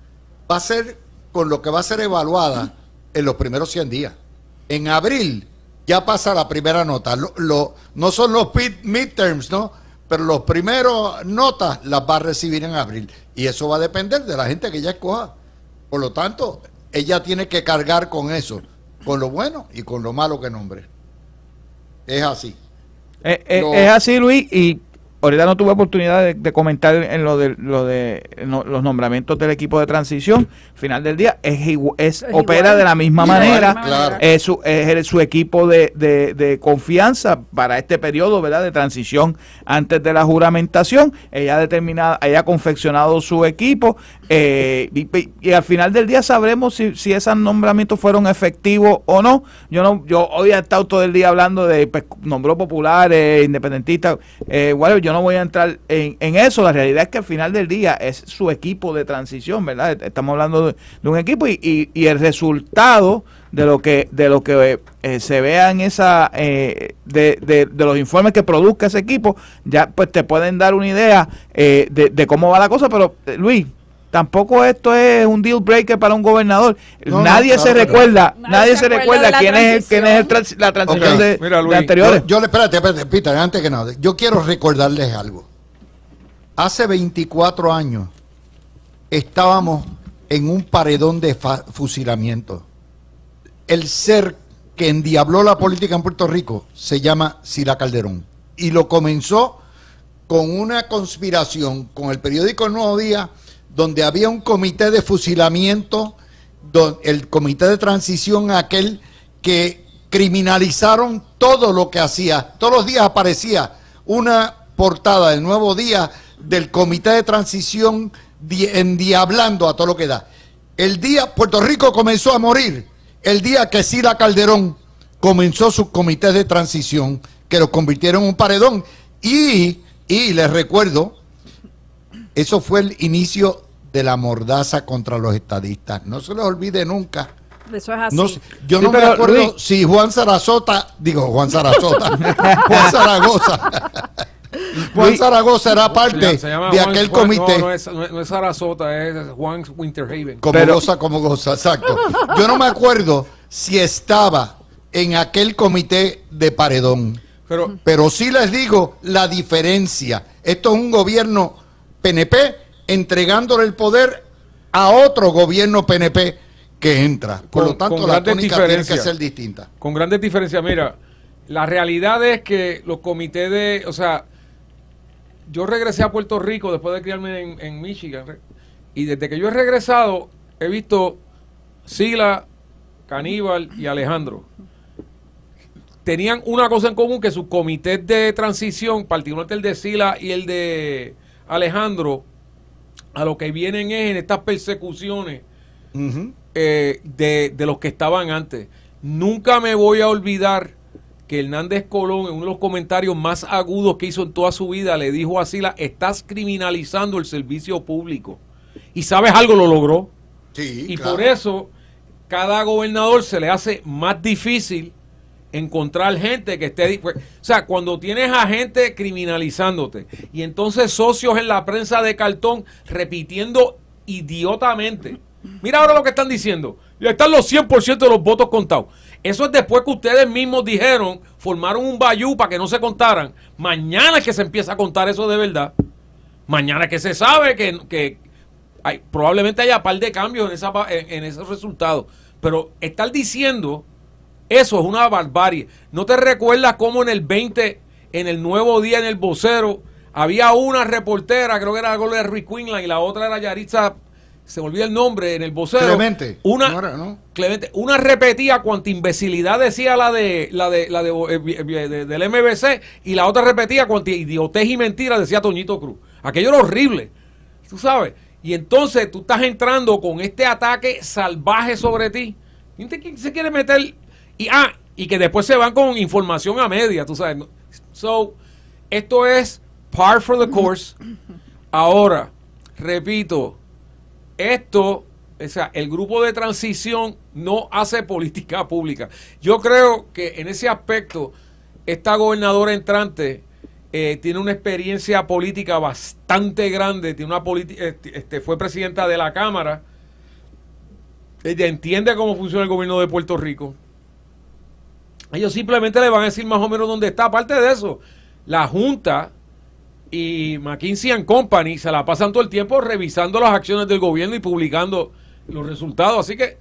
va a ser con lo que va a ser evaluada en los primeros 100 días. En abril ya pasa la primera nota. no son los midterms, ¿no? Pero los primeros notas las va a recibir en abril. Y eso va a depender de la gente que ya escoja. Por lo tanto, ella tiene que cargar con eso, con lo bueno y con lo malo que nombre. Es así. Eh, eh, es así, Luis, y ahorita no tuve oportunidad de, comentar en lo de, de los nombramientos del equipo de transición. Final del día, es, es, opera de la misma manera. Es, su, equipo de, confianza para este periodo ¿verdad? de transición antes de la juramentación. Ella ha, ella ha confeccionado su equipo eh, y, al final del día sabremos si, si esos nombramientos fueron efectivos o no. Yo no yo hoy he estado todo el día hablando de pues, nombró populares, independentistas, eh, yo no no voy a entrar en, eso. La realidad es que al final del día es su equipo de transición, ¿verdad? Estamos hablando de, un equipo y, el resultado de lo que de lo que eh, se vea en esa eh, de, de, los informes que produzca ese equipo ya pues te pueden dar una idea eh, de, de cómo va la cosa pero Luis Tampoco esto es un deal breaker para un gobernador. nadie, se, recuerda, nadie se recuerda, quién es, la transición de, anteriores. Yo, espérate, espérate, antes que nada, yo quiero recordarles algo. Hace 24 años estábamos en un paredón de fusilamiento. El ser que endiabló la política en Puerto Rico se llama Sila Calderón. Y lo comenzó con una conspiración con el periódico El Nuevo Día donde había un comité de fusilamiento, el comité de transición aquel que criminalizaron todo lo que hacía. Todos los días aparecía una portada del nuevo día del comité de transición endiablando a todo lo que da. El día Puerto Rico comenzó a morir, el día que Sila Calderón comenzó su comité de transición, que lo convirtieron en un paredón. Y, y les recuerdo, eso fue el inicio de la mordaza contra los estadistas. No se les olvide nunca. yo no me acuerdo si Juan Zarazota digo Juan Zarazota Juan Zaragoza. Juan Zaragoza era parte de aquel comité. No, es, no, es, Juan Winterhaven. Como goza, como goza, exacto. Yo no me acuerdo si estaba en aquel comité de paredón. Pero, Pero sí les digo la diferencia. Esto es un gobierno PNP entregándole el poder a otro gobierno PNP que entra. Por lo tanto, la tónica tiene que ser distinta. Con grandes diferencias. Mira, la realidad es que los comités de. O sea, yo regresé a Puerto Rico después de criarme en, en Michigan. Y desde que yo he regresado, he visto Sila, Caníbal y Alejandro. Tenían una cosa en común que sus comités de transición, particularmente el de Sila y el de Alejandro, a lo que vienen es en estas persecuciones eh, de, los que estaban antes. Nunca me voy a olvidar que Hernández Colón, en uno de los comentarios más agudos que hizo en toda su vida, le dijo a Sila, estás criminalizando el servicio público. Y sabes algo, lo logró. y por eso cada gobernador se le hace más difícil encontrar gente que esté... Pues, o sea, cuando tienes a gente criminalizándote y entonces socios en la prensa de cartón repitiendo idiotamente. Mira ahora lo que están diciendo. Ya están los 100% de los votos contados. Eso es después que ustedes mismos dijeron, formaron un bayú para que no se contaran. Mañana es que se empieza a contar eso de verdad. Mañana es que se sabe que, probablemente haya par de cambios en, esa, en, en esos resultados. Pero estar diciendo eso es una barbarie. ¿No te recuerdas cómo en el 20, en el nuevo día, en el vocero, había una reportera, creo que era algo de Rick Quinlan y la otra era Yaritza, se me el nombre, en el vocero. Clemente. Una, Clemente, una repetía cuanta imbecilidad decía la de la eh, eh, eh, del MBC y la otra repetía cuanta idiotez y mentira decía Toñito Cruz. Aquello era horrible. Tú sabes. Y entonces tú estás entrando con este ataque salvaje sobre ti. ¿Quién se quiere meter y, ah, y que después se van con información a media, tú sabes. So, esto es part for the course. Ahora, repito, esto, o sea, el grupo de transición no hace política pública. Yo creo que en ese aspecto, esta gobernadora entrante eh, tiene una experiencia política bastante grande, tiene una este, este, fue presidenta de la Cámara, ella entiende cómo funciona el gobierno de Puerto Rico ellos simplemente le van a decir más o menos dónde está. Aparte de eso, la Junta y McKinsey Company se la pasan todo el tiempo revisando las acciones del gobierno y publicando los resultados. Así que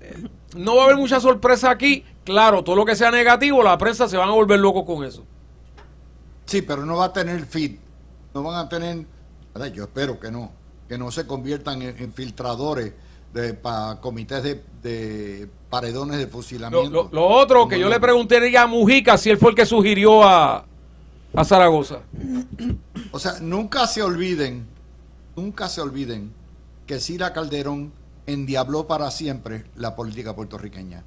eh, no va a haber mucha sorpresa aquí. Claro, todo lo que sea negativo, la prensa se van a volver locos con eso. Sí, pero no va a tener feed. No van a tener, yo espero que no, que no se conviertan en filtradores de, para comités de, paredones de fusilamiento. Lo, otro que yo le pregunté a Mujica si él fue el que sugirió a, a Zaragoza. O sea, nunca se olviden, nunca se olviden que Sira Calderón endiabló para siempre la política puertorriqueña.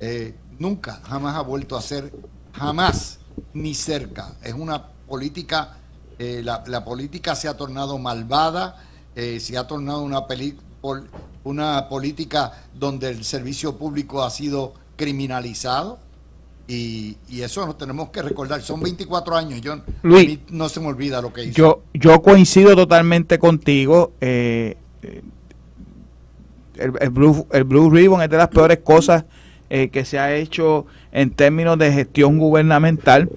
Eh, nunca, jamás ha vuelto a ser, jamás, ni cerca. Es una política, eh, la, política se ha tornado malvada, eh, se ha tornado una película por una política donde el servicio público ha sido criminalizado. Y, eso nos tenemos que recordar. Son 24 años, yo, Luis, no se me olvida lo que hizo. Yo, yo coincido totalmente contigo. Eh, eh, el, Blue, Ribbon es de las peores cosas eh, que se ha hecho en términos de gestión gubernamental.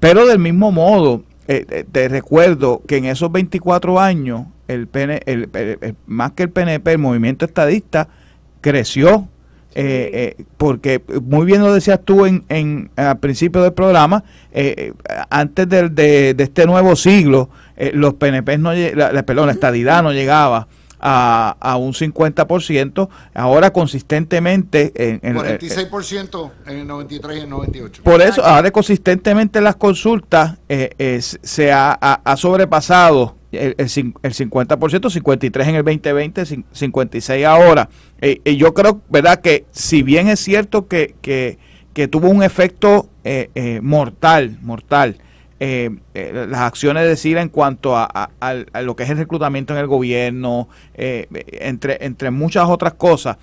Pero del mismo modo, te recuerdo que en esos 24 años el, el, más que el PNP, el movimiento estadista creció. Eh, eh, porque muy bien lo decías tú en, en al principio del programa, eh, antes de, de, este nuevo siglo, los PNP, no, la, perdón, la estadidad no llegaba a, a un 50%, ahora consistentemente... En, en 46% en el 93 y el 98. Por eso, ahora consistentemente las consultas se ha, ha, ha sobrepasado el, el, 50%, 53% en el 2020, 56% ahora. y eh, eh, yo creo, ¿verdad?, que si bien es cierto que, tuvo un efecto eh, mortal, mortal, las acciones de en cuanto a, lo que es el reclutamiento en el gobierno, entre, entre muchas otras cosas,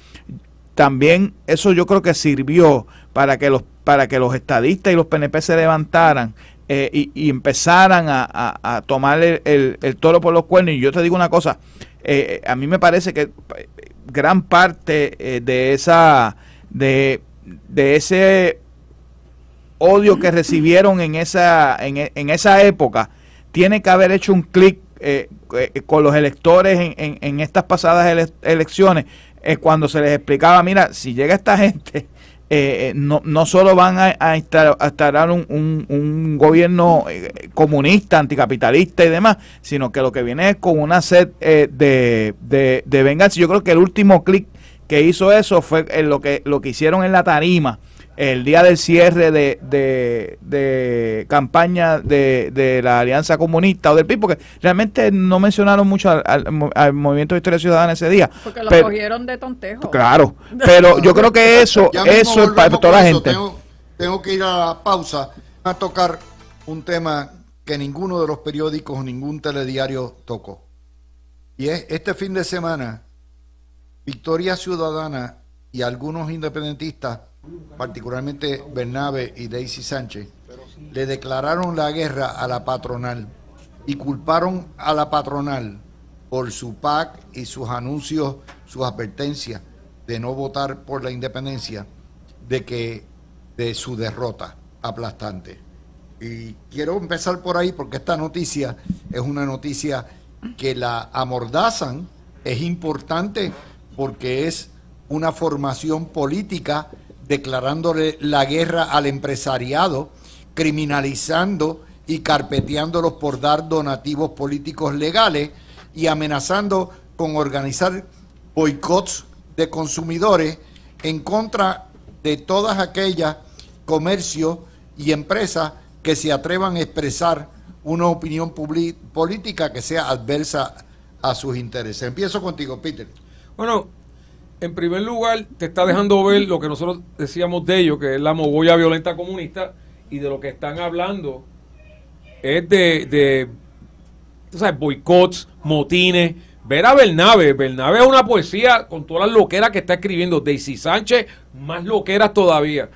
también eso yo creo que sirvió para que los para que los estadistas y los PNP se levantaran eh, y, empezaran a, a, tomar el, toro por los cuernos. Y yo te digo una cosa, eh, a mí me parece que gran parte eh, de esa de, ese odio que recibieron en esa en, esa época tiene que haber hecho un clic con los electores en, en, estas pasadas elecciones cuando se les explicaba mira si llega esta gente eh, eh, no, no solo van a, instalar un, un, gobierno eh, comunista, anticapitalista y demás, sino que lo que viene es con una sed de, de, venganza. Yo creo que el último clic que hizo eso fue lo que, lo que hicieron en la tarima el día del cierre de, de, campaña de, de, la Alianza Comunista o del PIB, porque realmente no mencionaron mucho al, Movimiento de Historia Ciudadana ese día. Porque lo cogieron de tontejo. Claro, pero yo creo que eso, eso es para toda la gente. Tengo, tengo, que ir a la pausa a tocar un tema que ninguno de los periódicos, ningún telediario tocó. Y es este fin de semana, Victoria Ciudadana y algunos independentistas particularmente Bernabe y Daisy Sánchez, le declararon la guerra a la patronal y culparon a la patronal por su PAC y sus anuncios, sus advertencias de no votar por la independencia, de que de su derrota aplastante. Y quiero empezar por ahí porque esta noticia es una noticia que la amordazan, es importante porque es una formación política declarándole la guerra al empresariado, criminalizando y carpeteándolos por dar donativos políticos legales y amenazando con organizar boicots de consumidores en contra de todas aquellas comercios y empresas que se atrevan a expresar una opinión política que sea adversa a sus intereses. Empiezo contigo, Peter. Bueno, en primer lugar, te está dejando ver lo que nosotros decíamos de ellos, que es la mogolla violenta comunista, y de lo que están hablando es de, de boicots, motines. Ver a Bernabe, Bernabe es una poesía con todas las loqueras que está escribiendo. Daisy Sánchez, más loqueras todavía.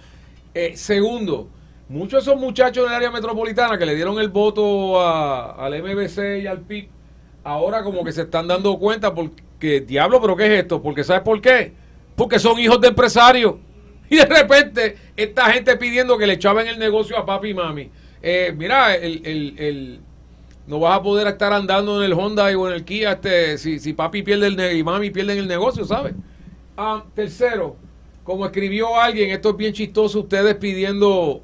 Eh, segundo, muchos de esos muchachos del área metropolitana que le dieron el voto a, al MBC y al PIB, ahora como que se están dando cuenta porque que diablo, pero ¿qué es esto? Porque ¿sabes por qué? Porque son hijos de empresarios. Y de repente, esta gente pidiendo que le echaban el negocio a papi y mami. Eh, mira, el, el, no vas a poder estar andando en el Honda o en el Kia este, si, papi pierde el y mami pierden el negocio, ¿sabes? Ah, tercero, como escribió alguien, esto es bien chistoso, ustedes pidiendo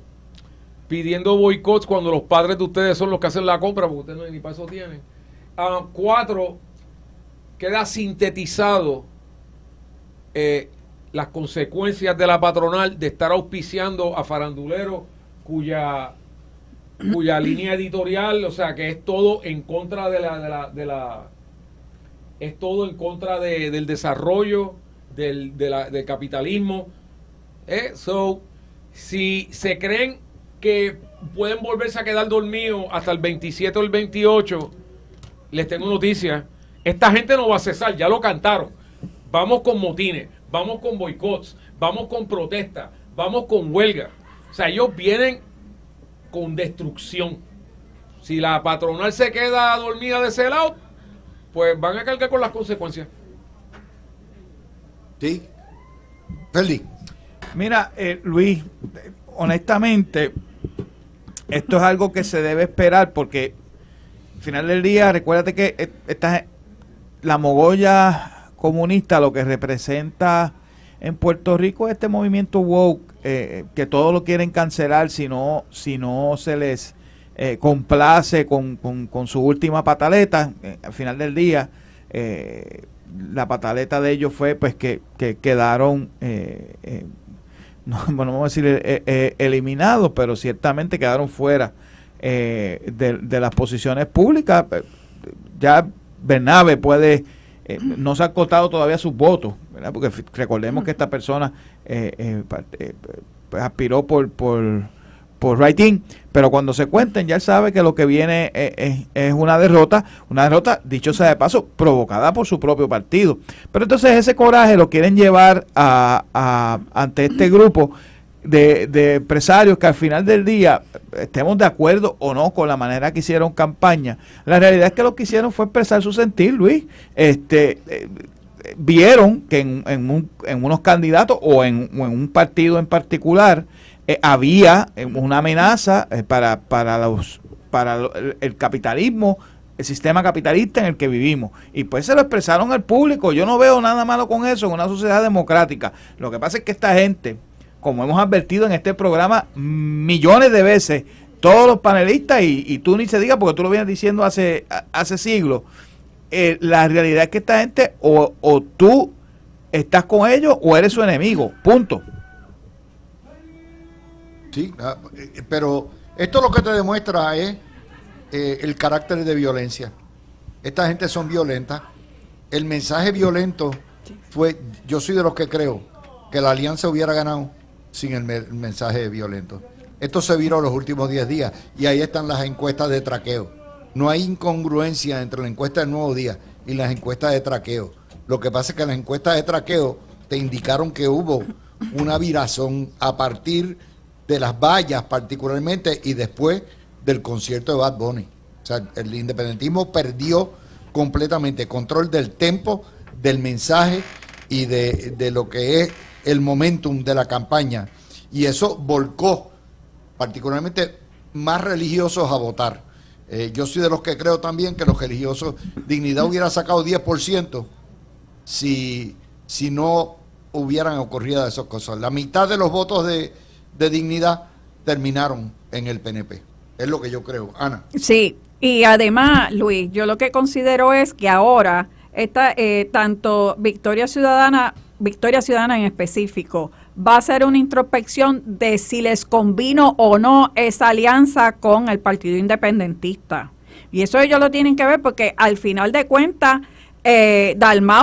pidiendo boicots cuando los padres de ustedes son los que hacen la compra, porque ustedes ni para eso tienen. Ah, cuatro, queda sintetizado eh, las consecuencias de la patronal de estar auspiciando a Farandulero cuya cuya línea editorial, o sea, que es todo en contra de la, de la, es todo en contra de, del desarrollo del, del capitalismo. Eh, si se creen que pueden volverse a quedar dormidos hasta el 27 o el 28, les tengo noticias esta gente no va a cesar, ya lo cantaron. Vamos con motines, vamos con boicots, vamos con protestas, vamos con huelga. O sea, ellos vienen con destrucción. Si la patronal se queda dormida de ese lado, pues van a cargar con las consecuencias. Sí. Feli. Mira, eh, Luis, honestamente, esto es algo que se debe esperar porque al final del día, recuérdate que e, estas la mogolla comunista lo que representa en Puerto Rico este movimiento woke, eh, eh, que todos lo quieren cancelar si no, si no se les eh, complace con, con, su última pataleta, al final del día la pataleta de ellos fue pues que, que quedaron, no, vamos a decir eliminados, pero ciertamente quedaron fuera de, de, las posiciones públicas. Ya Bernabe puede, eh, no se ha cortado todavía sus votos, porque recordemos que esta persona eh, eh, pues, aspiró por, por, por writing, pero cuando se cuenten ya él sabe que lo que viene es, una derrota, una derrota, dicho sea de paso, provocada por su propio partido. Pero entonces ese coraje lo quieren llevar a ante este grupo de, empresarios que al final del día estemos de acuerdo o no con la manera que hicieron campaña. La realidad es que lo que hicieron fue expresar su sentir, Luis. Este, eh, vieron que en, unos candidatos o en, un partido en particular eh, había eh, una amenaza para, los, para el capitalismo el sistema capitalista en el que vivimos. Y pues se lo expresaron al público. Yo no veo nada malo con eso en una sociedad democrática. Lo que pasa es que esta gente, como hemos advertido en este programa millones de veces, todos los panelistas, y, tú ni se diga porque tú lo vienes diciendo hace, hace siglos, eh, la realidad es que esta gente o, tú estás con ellos o eres su enemigo, punto. Sí, ah, eh, pero esto lo que te demuestra es eh, el carácter de violencia. Esta gente son violentas. El mensaje violento fue, yo soy de los que creo que la alianza hubiera ganado sin el mensaje violento. Esto se viró los últimos 10 días y ahí están las encuestas de traqueo. No hay incongruencia entre la encuesta de nuevo día y las encuestas de traqueo. Lo que pasa es que las encuestas de traqueo te indicaron que hubo una virazón a partir de las vallas particularmente y después del concierto de Bad Bunny. O sea, el independentismo perdió completamente control del tempo, del mensaje y de, de lo que es el momentum de la campaña y eso volcó particularmente más religiosos a votar. Eh, yo soy de los que creo también que los religiosos, Dignidad hubiera sacado 10% si, si no hubieran ocurrido esas cosas. La mitad de los votos de, Dignidad terminaron en el PNP. Es lo que yo creo. Ana. Sí, y además, Luis, yo lo que considero es que ahora... Esta, eh, tanto Victoria Ciudadana Victoria Ciudadana en específico, va a ser una introspección de si les convino o no esa alianza con el Partido Independentista. Y eso ellos lo tienen que ver porque al final de cuentas, eh,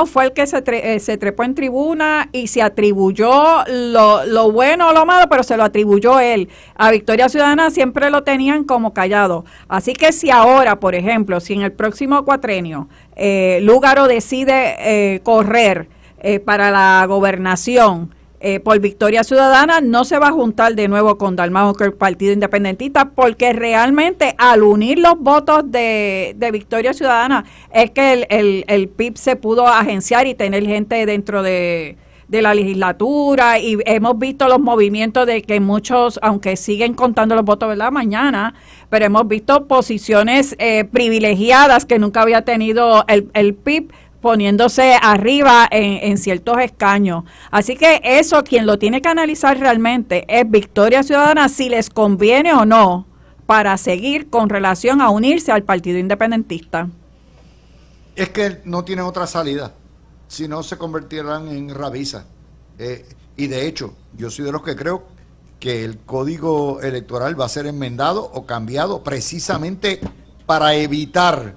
fue el que eh, se, trepó en tribuna y se atribuyó lo, bueno o lo malo, pero se lo atribuyó él. A Victoria Ciudadana siempre lo tenían como callado. Así que si ahora, por ejemplo, si en el próximo cuatrenio eh, Lúgaro decide eh, correr, eh, para la gobernación eh, por Victoria Ciudadana no se va a juntar de nuevo con dalma que el Partido Independentista, porque realmente al unir los votos de, de Victoria Ciudadana es que el, el, el, PIB se pudo agenciar y tener gente dentro de, de la legislatura y hemos visto los movimientos de que muchos, aunque siguen contando los votos, ¿verdad? Mañana, pero hemos visto posiciones eh, privilegiadas que nunca había tenido el, el PIB poniéndose arriba en, ciertos escaños. Así que eso quien lo tiene que analizar realmente es Victoria Ciudadana si les conviene o no para seguir con relación a unirse al Partido Independentista. Es que no tienen otra salida, si no se convertirán en rabisa eh, y de hecho, yo soy de los que creo que el código electoral va a ser enmendado o cambiado precisamente para evitar.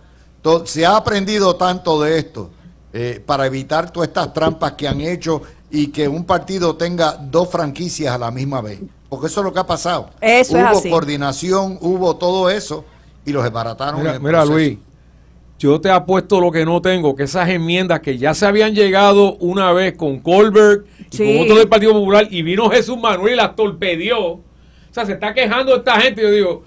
Se ha aprendido tanto de esto eh, para evitar todas estas trampas que han hecho y que un partido tenga dos franquicias a la misma vez. Porque eso es lo que ha pasado. Eso hubo es así. coordinación, hubo todo eso y los desbarataron. Mira, Luis, yo te apuesto lo que no tengo, que esas enmiendas que ya se habían llegado una vez con Colbert y con otro del Partido Popular y vino Jesús Manuel y las torpedió. O sea, se está quejando esta gente. Yo digo,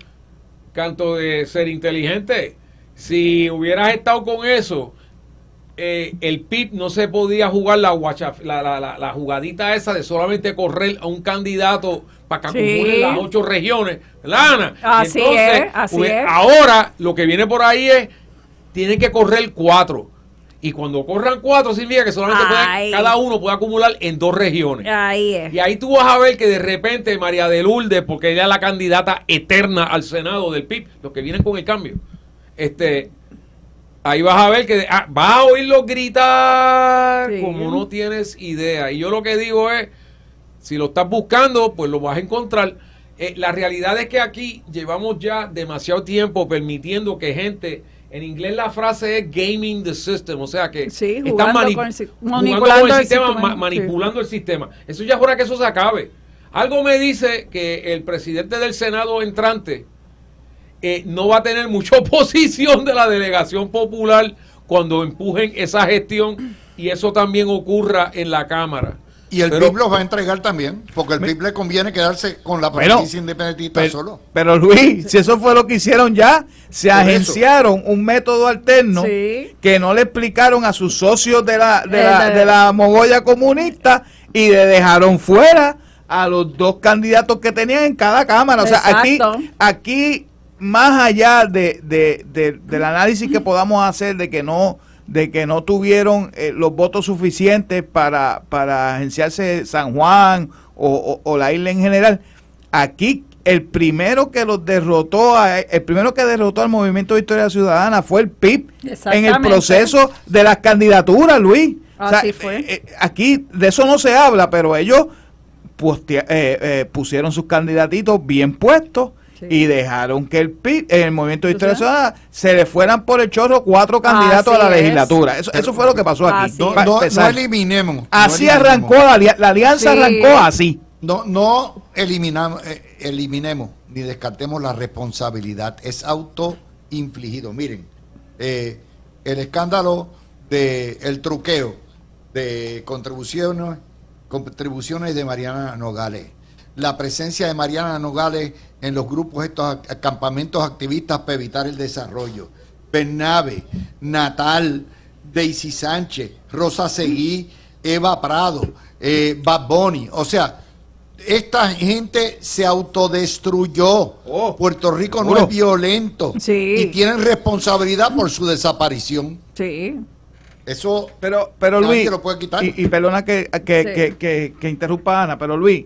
canto de ser inteligente, si hubieras estado con eso eh, el PIB no se podía jugar la, la, jugadita esa de solamente correr a un candidato para que las ocho regiones, Lana. Así es, así pues, es. Ahora lo que viene por ahí es, tienen que correr cuatro. Y cuando corran cuatro, significa que solamente cada uno puede acumular en dos regiones. Ahí es. Y ahí tú vas a ver que de repente María de Lourdes, porque ella es la candidata eterna al Senado del PIB, los que vienen con el cambio, este, Ahí vas a ver que va ah, vas a oírlo gritar como no tienes idea. Y yo lo que digo es, si lo estás buscando, pues lo vas a encontrar. Eh, la realidad es que aquí llevamos ya demasiado tiempo permitiendo que gente... En inglés la frase es gaming the system, o sea que están manipulando, el, sistema, manipulando el sistema. Eso ya es hora que eso se acabe. Algo me dice que el presidente del Senado entrante, eh, no va a tener mucha oposición de la delegación popular cuando empujen esa gestión y eso también ocurra en la Cámara. Y el pero, PIB los va a entregar también, porque el me, PIB le conviene quedarse con la provincia independentista solo. Pero Luis, si eso fue lo que hicieron ya, se agenciaron un método alterno que no le explicaron a sus socios de la, de, eh, la, de la mogolla comunista y le dejaron fuera a los dos candidatos que tenían en cada cámara. O sea, aquí, aquí más allá de, del análisis que podamos hacer de que no de que no tuvieron eh, los votos suficientes para, para agenciarse San Juan o, la isla en general, aquí el primero que los derrotó, el primero que derrotó al movimiento de Historia Ciudadana fue el PIB en el proceso de las candidaturas, Luis. Eh, eh, aquí de eso no se habla, pero ellos pusieron sus candidatitos bien puestos y dejaron que el PIB, el Movimiento de Historia se le fueran por el chorro cuatro candidatos a la legislatura. Eso, fue lo que pasó aquí. No, eliminemos. Así arrancó la, alianza, arrancó así. No, no eliminamos, eh, eliminemos ni descartemos la responsabilidad. Es autoinfligido. Miren, eh, el escándalo del el truqueo de contribuciones, contribuciones de Mariana Nogales la presencia de Mariana Nogales en los grupos, estos campamentos activistas para evitar el desarrollo. Bernabe, Natal, Daisy Sánchez, Rosa Seguí, Eva Prado, eh, Bad O sea, esta gente se autodestruyó. Oh, Puerto Rico no es violento. Sí. Y tienen responsabilidad por su desaparición. Sí. Eso pero, pero Luis, lo puede quitar. Y, perdona que, que, que interrumpa Ana, pero Luis,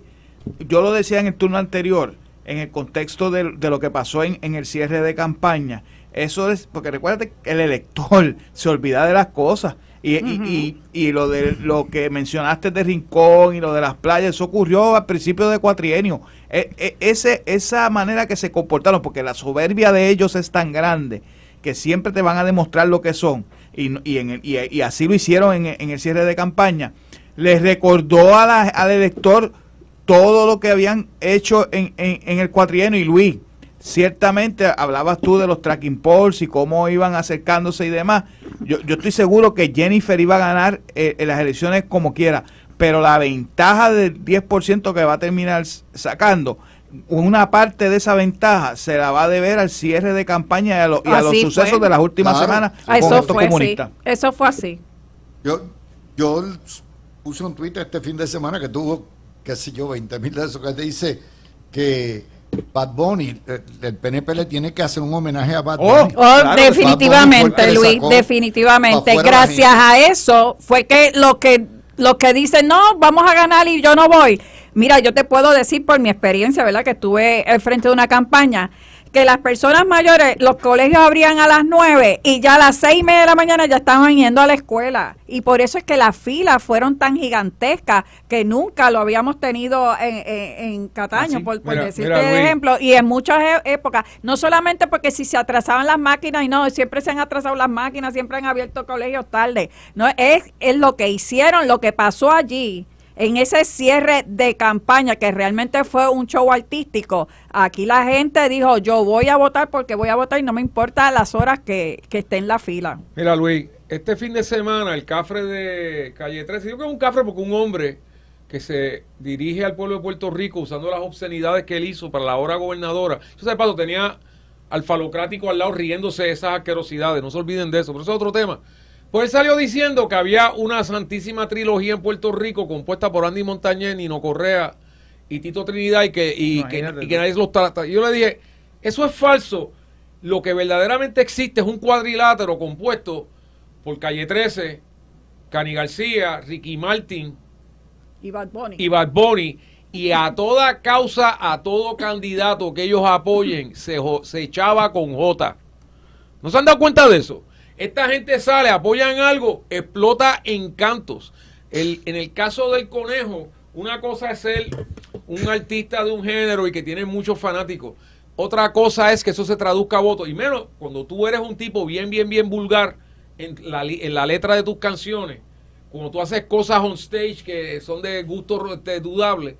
yo lo decía en el turno anterior, en el contexto de, lo que pasó en, el cierre de campaña. Eso es, porque recuérdate, el elector se olvida de las cosas. Y, lo de lo que mencionaste de Rincón y lo de las playas, eso ocurrió al principio de cuatrienio. E, e, esa manera que se comportaron, porque la soberbia de ellos es tan grande que siempre te van a demostrar lo que son. Y, y, en, así lo hicieron en, en, el cierre de campaña. Les recordó a la, al elector todo lo que habían hecho en, el cuatrienio. Y Luis, ciertamente hablabas tú de los tracking polls y cómo iban acercándose y demás. Yo, estoy seguro que Jennifer iba a ganar eh, en las elecciones como quiera, pero la ventaja del 10% que va a terminar sacando una parte de esa ventaja se la va a deber al cierre de campaña y a, los sucesos de las últimas semanas ah, con eso fue comunistas. Eso fue así. Yo, puse un tweet este fin de semana que tuvo qué sé yo, 20 mil de eso que te dice que Bad Bunny, eh, el PNP le tiene que hacer un homenaje a Bad oh, Bunny. Oh, definitivamente, Luis, definitivamente. Gracias a eso fue que lo que los que dicen, no, vamos a ganar y yo no voy. Mira, yo te puedo decir por mi experiencia, ¿verdad? Que estuve al frente de una campaña que las personas mayores, los colegios abrían a las 9 y ya a las seis y media de la mañana ya estaban yendo a la escuela. Y por eso es que las filas fueron tan gigantescas que nunca lo habíamos tenido en, Cataño, ah, por, decirte ejemplo. Y en muchas e, épocas, no solamente porque si se atrasaban las máquinas, y no, siempre se han atrasado las máquinas, siempre han abierto colegios tarde. No, es, es lo que hicieron, lo que pasó allí en ese cierre de campaña que realmente fue un show artístico, aquí la gente dijo, yo voy a votar porque voy a votar y no me importa las horas que, que esté en la fila. Mira Luis, este fin de semana el cafre de Calle 13, digo que es un cafre porque un hombre que se dirige al pueblo de Puerto Rico usando las obscenidades que él hizo para la hora gobernadora, yo sé, paso, tenía al falocrático al lado riéndose de esas asquerosidades, no se olviden de eso, pero eso es otro tema. Pues salió diciendo que había una santísima trilogía en Puerto Rico compuesta por Andy Montañez, Nino Correa y Tito Trinidad y que, y que, nadie los trata. Yo le dije, eso es falso. Lo que verdaderamente existe es un cuadrilátero compuesto por Calle 13, Cani García, Ricky Martin y Bad Bunny. Y Y a toda causa, a todo candidato que ellos apoyen, se, se echaba con J. ¿No se han dado cuenta de eso? Esta gente sale, apoyan algo, explota encantos. cantos. en el caso del conejo, una cosa es ser un artista de un género y que tiene muchos fanáticos. Otra cosa es que eso se traduzca a votos. Y menos cuando tú eres un tipo bien, bien, bien vulgar en la, letra de tus canciones, cuando tú haces cosas on stage que son de gusto dudable,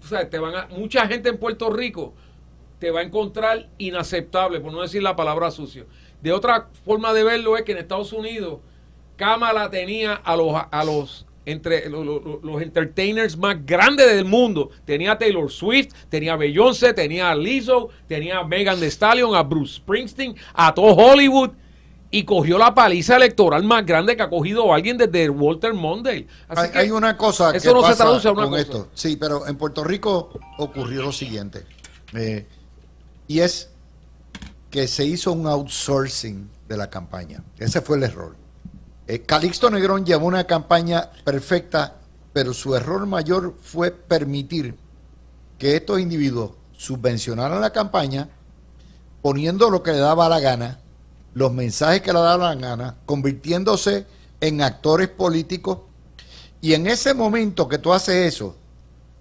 o sea, te van a, mucha gente en Puerto Rico va a encontrar inaceptable, por no decir la palabra sucio. De otra forma de verlo es que en Estados Unidos Kamala tenía a los, a los entre los, entertainers más grandes del mundo. Tenía a Taylor Swift, tenía a Beyoncé, tenía a Lizzo, tenía a Megan Thee Stallion, a Bruce Springsteen, a todo Hollywood. Y cogió la paliza electoral más grande que ha cogido alguien desde Walter Mondale. Así hay, una cosa que pasa con esto. Sí, pero en Puerto Rico ocurrió lo siguiente. Eh, y es que se hizo un outsourcing de la campaña. Ese fue el error. Eh, Calixto Negrón llevó una campaña perfecta, pero su error mayor fue permitir que estos individuos subvencionaran la campaña poniendo lo que le daba la gana, los mensajes que le daban la gana, convirtiéndose en actores políticos. Y en ese momento que tú haces eso,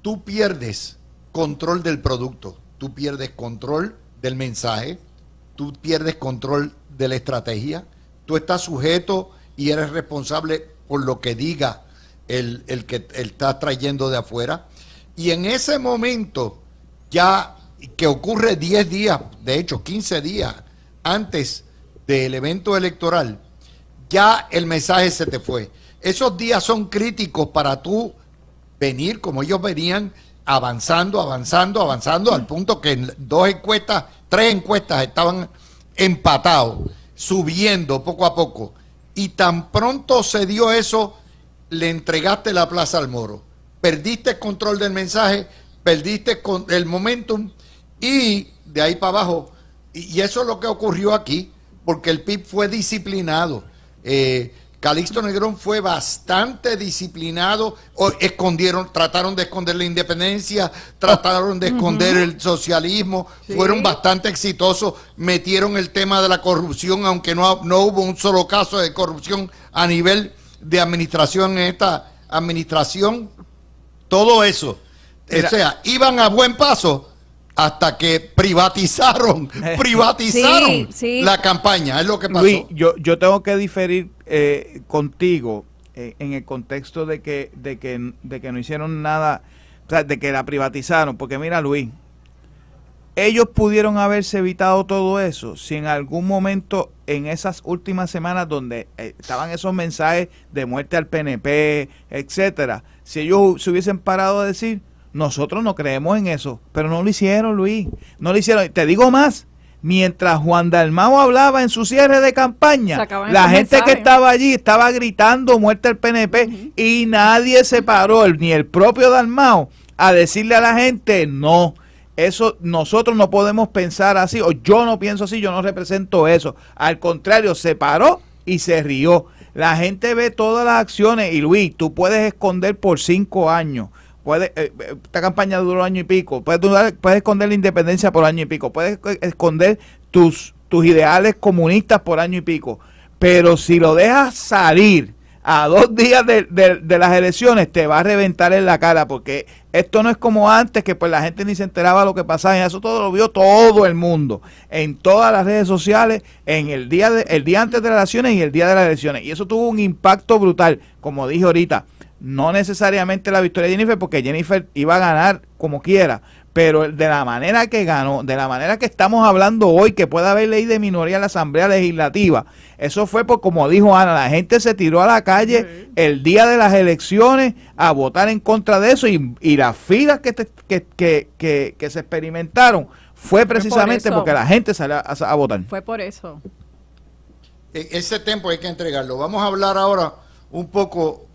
tú pierdes control del producto tú pierdes control del mensaje, tú pierdes control de la estrategia, tú estás sujeto y eres responsable por lo que diga el, que el está trayendo de afuera. Y en ese momento, ya que ocurre 10 días, de hecho 15 días antes del evento electoral, ya el mensaje se te fue. Esos días son críticos para tú venir como ellos venían avanzando, avanzando, avanzando, al punto que en dos encuestas, tres encuestas estaban empatados, subiendo poco a poco. Y tan pronto se dio eso, le entregaste la plaza al moro. Perdiste el control del mensaje, perdiste el momentum y de ahí para abajo. Y eso es lo que ocurrió aquí, porque el PIB fue disciplinado. Eh, Calixto Negrón fue bastante disciplinado, escondieron, trataron de esconder la independencia, trataron de oh, esconder el socialismo, fueron bastante exitosos, metieron el tema de la corrupción, aunque no, no hubo un solo caso de corrupción a nivel de administración en esta administración, todo eso. O sea, iban a buen paso, hasta que privatizaron, privatizaron la campaña, es lo que pasó. Luis, yo, yo tengo que diferir eh, contigo eh, en el contexto de que, de, que, no hicieron nada, de que la privatizaron, porque mira Luis, ellos pudieron haberse evitado todo eso si en algún momento en esas últimas semanas donde eh, estaban esos mensajes de muerte al PNP, etcétera, si ellos se hubiesen parado a decir nosotros no creemos en eso, pero no lo hicieron, Luis. No lo hicieron. Te digo más, mientras Juan Dalmao hablaba en su cierre de campaña, la gente que estaba allí estaba gritando muerte al PNP y nadie se paró, ni el propio Dalmao, a decirle a la gente no. Eso nosotros no podemos pensar así, o yo no pienso así, yo no represento eso. Al contrario, se paró y se rió. La gente ve todas las acciones y Luis, tú puedes esconder por cinco años Puede, eh, eh, esta campaña duró año y pico. Puedes, puedes esconder la independencia por año y pico. Puedes eh, esconder tus, tus ideales comunistas por año y pico. Pero si lo dejas salir a dos días de, las elecciones te va a reventar en la cara porque esto no es como antes que pues la gente ni se enteraba lo que pasaba y eso todo lo vio todo el mundo en todas las redes sociales en el día el día antes de las elecciones y el día de las elecciones y eso tuvo un impacto brutal como dije ahorita no necesariamente la victoria de Jennifer, porque Jennifer iba a ganar como quiera, pero de la manera que ganó, de la manera que estamos hablando hoy, que pueda haber ley de minoría en la Asamblea Legislativa, eso fue por, como dijo Ana, la gente se tiró a la calle el día de las elecciones a votar en contra de eso y, las filas que, se experimentaron fue precisamente porque la gente salió a votar. Fue por eso. E, ese tiempo hay que entregarlo. Vamos a hablar ahora un poco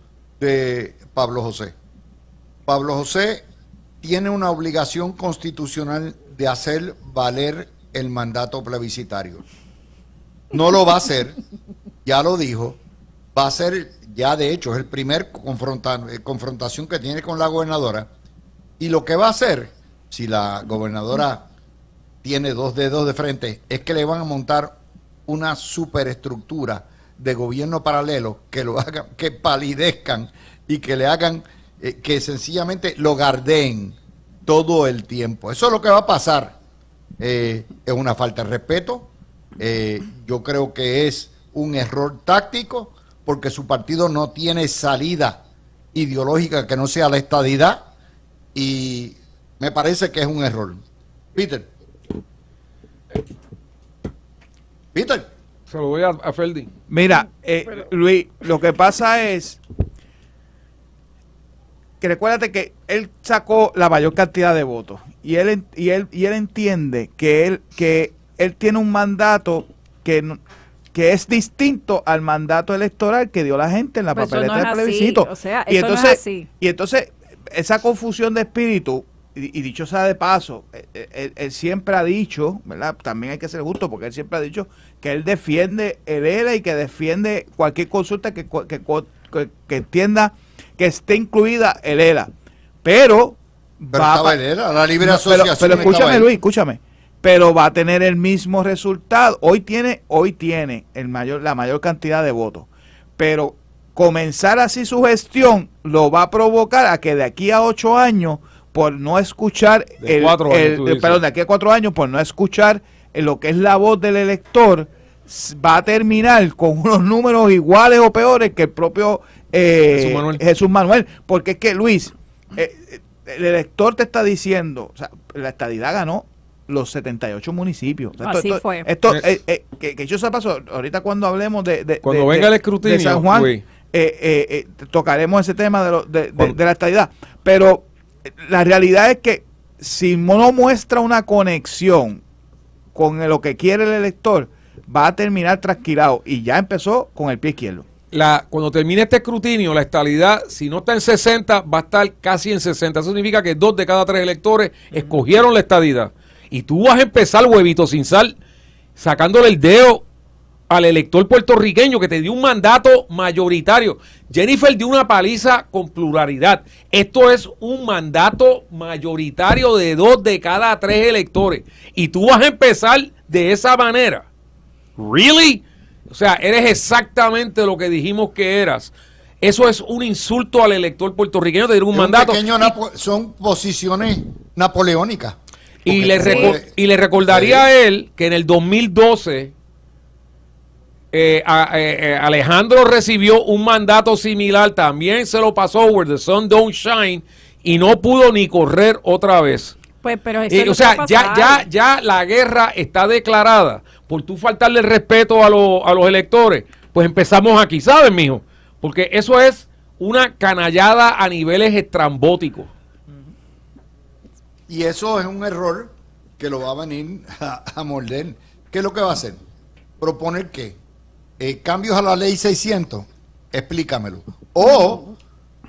de Pablo José. Pablo José tiene una obligación constitucional de hacer valer el mandato plebiscitario. No lo va a hacer, ya lo dijo, va a ser, ya de hecho, es el primer eh, confrontación que tiene con la gobernadora. Y lo que va a hacer, si la gobernadora tiene dos dedos de frente, es que le van a montar una superestructura de gobierno paralelo que lo hagan, que palidezcan y que le hagan, eh, que sencillamente lo gardeen todo el tiempo. Eso es lo que va a pasar. Eh, es una falta de respeto. Eh, yo creo que es un error táctico porque su partido no tiene salida ideológica que no sea la estadidad y me parece que es un error. Peter. Peter. Se lo voy a, a Mira, eh, Luis, lo que pasa es que recuérdate que él sacó la mayor cantidad de votos y él y él y él entiende que él que él tiene un mandato que que es distinto al mandato electoral que dio la gente en la pues papeleta no del plebiscito. sea, y entonces y entonces esa confusión de espíritu y, dicho sea de paso, eh, eh, él, siempre ha dicho, ¿verdad? También hay que ser justo porque él siempre ha dicho que él defiende el ERA y que defiende cualquier consulta que, que, entienda que esté incluida el ERA. Pero... va estaba el la libre Pero, escúchame Luis, escúchame. Pero va a tener el mismo resultado. Hoy tiene, hoy tiene la mayor cantidad de votos. Pero comenzar así su gestión lo va a provocar a que de aquí a ocho años por no escuchar el, cuatro años, perdón, de aquí a cuatro años, por no escuchar lo que es la voz del elector, va a terminar con unos números iguales o peores que el propio eh, Jesús, Manuel. Porque es que, Luis, eh, eh, el elector te está diciendo, o sea, la estadidad ganó los 78 municipios. Esto, que, yo pasó ahorita cuando hablemos de, cuando venga el escrutinio, de San Juan, tocaremos ese tema de, de la estadidad. Pero la realidad es que si no muestra una conexión con lo que quiere el elector, va a terminar trasquilado. Y ya empezó con el pie izquierdo. cuando termine este escrutinio, la estadidad, si no está en 60, va a estar casi en 60. Eso significa que dos de cada tres electores escogieron la estadidad. Y tú vas a empezar, huevito sin sal, sacándole el dedo al elector puertorriqueño que te dio un mandato mayoritario. Jennifer dio una paliza con pluralidad. Esto es un mandato mayoritario de dos de cada tres electores. Y tú vas a empezar de esa manera. ¿Really? O sea, eres exactamente lo que dijimos que eras. Eso es un insulto al elector puertorriqueño de un, mandato. son posiciones napoleónicas. Y y le recordaría a él que en el 2012 eh, eh, eh, Alejandro recibió un mandato similar, también se lo pasó Where the Sun Don't Shine y no pudo ni correr otra vez. Pues, pero o sea, ya, ya, la guerra está declarada. Por tu faltarle respeto a, a los electores, pues empezamos aquí, ¿sabes, mijo? Porque eso es una canallada a niveles estrambóticos. Y eso es un error que lo va a venir a, morder. ¿Qué es lo que va a hacer? ¿Proponer que eh, cambios a la ley 600, explícamelo. O,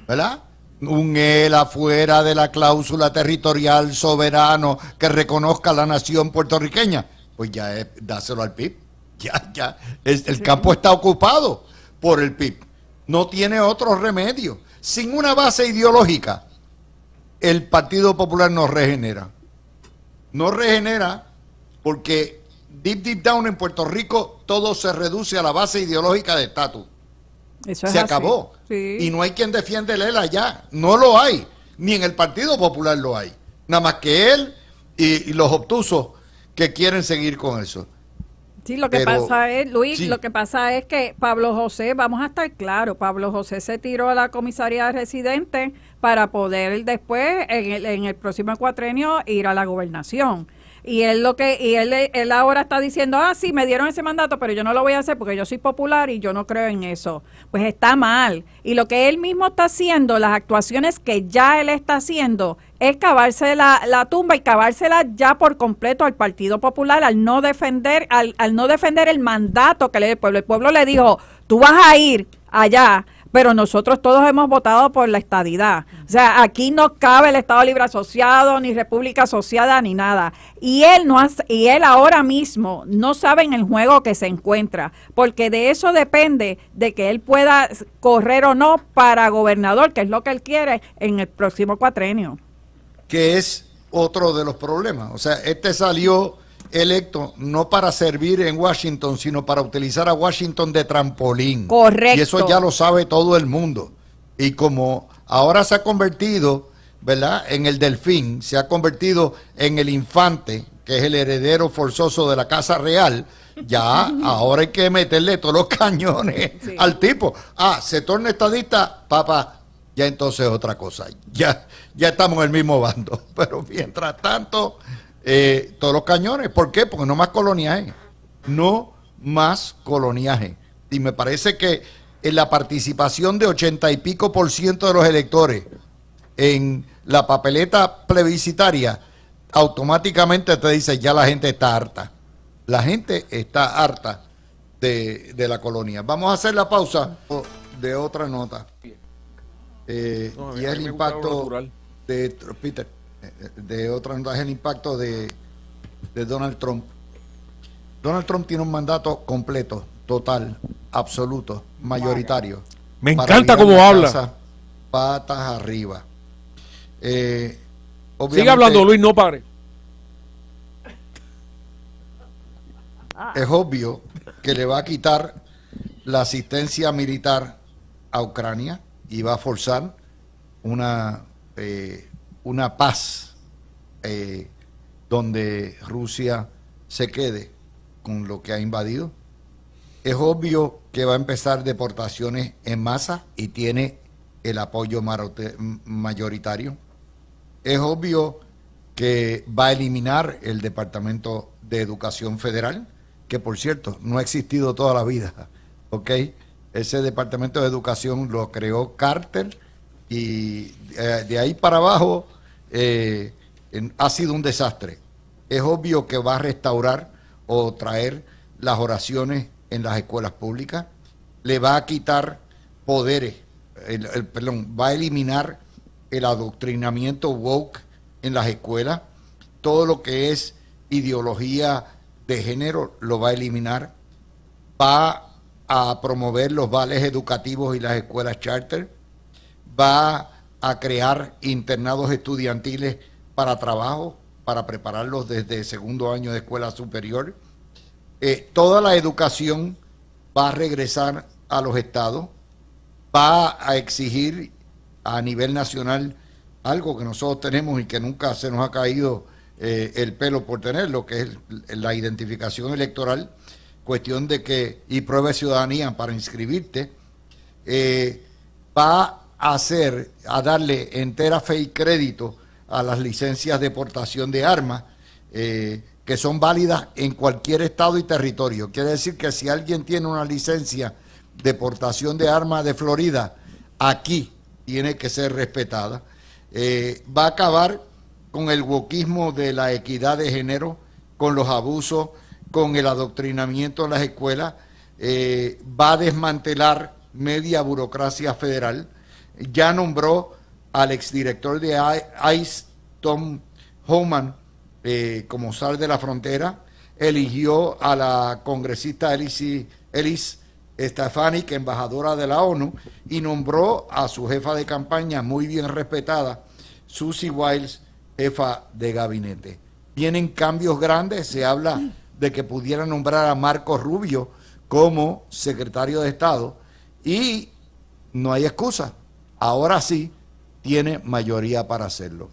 ¿verdad? Un EL afuera de la cláusula territorial soberano que reconozca la nación puertorriqueña. Pues ya dáselo al PIB. Ya, ya. el campo está ocupado por el PIB. No tiene otro remedio. Sin una base ideológica, el Partido Popular no regenera. No regenera porque deep, deep down en Puerto Rico todo se reduce a la base ideológica de estatus. se acabó. Y no hay quien defiende él allá. No lo hay. Ni en el Partido Popular lo hay. Nada más que él y, los obtusos que quieren seguir con eso. Sí, lo que pasa es, Luis, lo que pasa es que Pablo José, vamos a estar claros, Pablo José se tiró a la comisaría de residente para poder después, en el, en el próximo cuatrenio, ir a la gobernación y él lo que y él, él ahora está diciendo, "Ah, sí, me dieron ese mandato, pero yo no lo voy a hacer porque yo soy popular y yo no creo en eso." Pues está mal. Y lo que él mismo está haciendo, las actuaciones que ya él está haciendo, es cavarse la, la, tumba y cavársela ya por completo al Partido Popular al no defender al, al no defender el mandato que le dio el pueblo. El pueblo le dijo, "Tú vas a ir allá pero nosotros todos hemos votado por la estadidad. O sea, aquí no cabe el Estado Libre Asociado, ni República Asociada, ni nada. Y él, no y él ahora mismo no sabe en el juego que se encuentra, porque de eso depende de que él pueda correr o no para gobernador, que es lo que él quiere en el próximo cuatrenio. Que es otro de los problemas. O sea, este salió electo no para servir en Washington, sino para utilizar a Washington de trampolín. Correcto. Y eso ya lo sabe todo el mundo. Y como ahora se ha convertido, ¿verdad? En el delfín, se ha convertido en el infante, que es el heredero forzoso de la Casa Real, ya ahora hay que meterle todos los cañones al tipo. Ah, se torna estadista, papá, ya entonces otra cosa. Ya, ya estamos en el mismo bando. Pero mientras tanto, eh, todos los cañones. ¿Por qué? Porque no más coloniaje. No más coloniaje. Y me parece que en la participación de ochenta y pico por ciento de los electores en la papeleta plebiscitaria, automáticamente te dice ya la gente está harta. La gente está harta de, de la colonia. Vamos a hacer la pausa de otra nota. Eh, y el impacto de Peter de otra es el impacto de, Donald Trump. Donald Trump tiene un mandato completo, total, absoluto, mayoritario. Me encanta cómo habla. Patas arriba. Eh, Sigue hablando, Luis, no pare. Es obvio que le va a quitar la asistencia militar a Ucrania y va a forzar una eh, una paz eh, donde Rusia se quede con lo que ha invadido. Es obvio que va a empezar deportaciones en masa y tiene el apoyo mayoritario. Es obvio que va a eliminar el Departamento de Educación Federal, que por cierto no ha existido toda la vida, okay Ese Departamento de Educación lo creó Carter y eh, de ahí para abajo eh, ha sido un desastre. Es obvio que va a restaurar o traer las oraciones en las escuelas públicas, le va a quitar poderes, perdón, va a eliminar el adoctrinamiento woke en las escuelas, todo lo que es ideología de género lo va a eliminar, va a promover los vales educativos y las escuelas charter, va a crear internados estudiantiles para trabajo, para prepararlos desde segundo año de escuela superior. Eh, toda la educación va a regresar a los estados, va a exigir a nivel nacional algo que nosotros tenemos y que nunca se nos ha caído eh, el pelo por tener, lo que es la identificación electoral, cuestión de que, y prueba de ciudadanía para inscribirte, eh, va va a hacer, a darle entera fe y crédito a las licencias de portación de armas, eh, que son válidas en cualquier estado y territorio. Quiere decir que si alguien tiene una licencia de portación de armas de Florida, aquí tiene que ser respetada. Eh, va a acabar con el wokismo de la equidad de género, con los abusos, con el adoctrinamiento en las escuelas, eh, va a desmantelar media burocracia federal, ya nombró al exdirector de ICE, Tom Homan, eh, como sal de la frontera, eligió a la congresista Elise, que es embajadora de la ONU, y nombró a su jefa de campaña, muy bien respetada, Susie Wiles, jefa de gabinete. Tienen cambios grandes, se habla de que pudiera nombrar a Marco Rubio como secretario de Estado y no hay excusa, ahora sí tiene mayoría para hacerlo.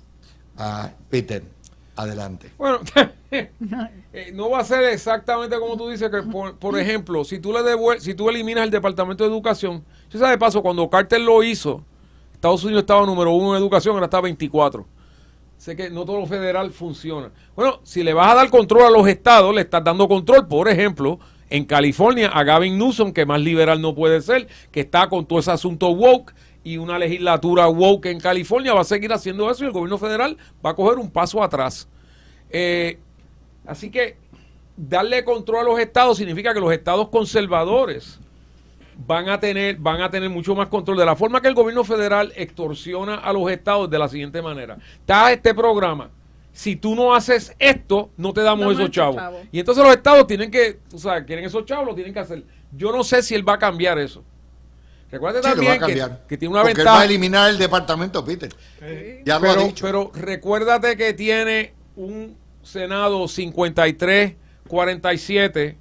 Ah, Peter, adelante. Bueno, eh, no va a ser exactamente como tú dices, que por, mm. ejemplo, si tú, le si tú eliminas el Departamento de Educación, yo sabes de paso, cuando Carter lo hizo, Estados Unidos estaba número uno en educación, ahora está 24. Sé que no todo lo federal funciona. Bueno, si le vas a dar control a los estados, le estás dando control, por ejemplo, en California a Gavin Newsom, que más liberal no puede ser, que está con todo ese asunto woke, y una legislatura woke en California va a seguir haciendo eso y el gobierno federal va a coger un paso atrás. Eh, así que darle control a los estados significa que los estados conservadores van a tener van a tener mucho más control de la forma que el gobierno federal extorsiona a los estados de la siguiente manera. Está este programa si tú no haces esto, no te damos esos chavos. Y entonces los estados tienen que, o sea, quieren esos chavos, lo tienen que hacer. Yo no sé si él va a cambiar eso también que, tiene una ventaja. va a eliminar el departamento, Peter. Ya lo ha dicho. Pero recuérdate que tiene un Senado 53-47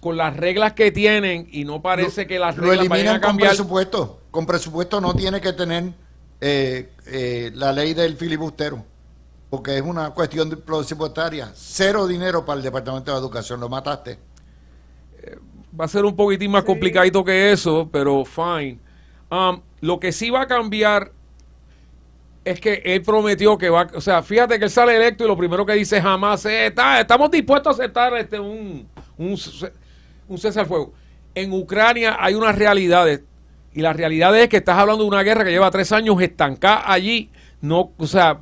con las reglas que tienen y no parece que las reglas lo a cambiar. Con presupuesto. Con presupuesto no tiene que tener eh, eh, la ley del filibustero porque es una cuestión presupuestaria. Cero dinero para el Departamento de Educación, lo mataste va a ser un poquitín más complicadito que eso, pero fine. Um, lo que sí va a cambiar es que él prometió que va, o sea, fíjate que él sale electo y lo primero que dice jamás es, estamos dispuestos a aceptar este un, un, un cese al fuego. En Ucrania hay unas realidades y la realidad es que estás hablando de una guerra que lleva tres años estancada allí, no, o sea,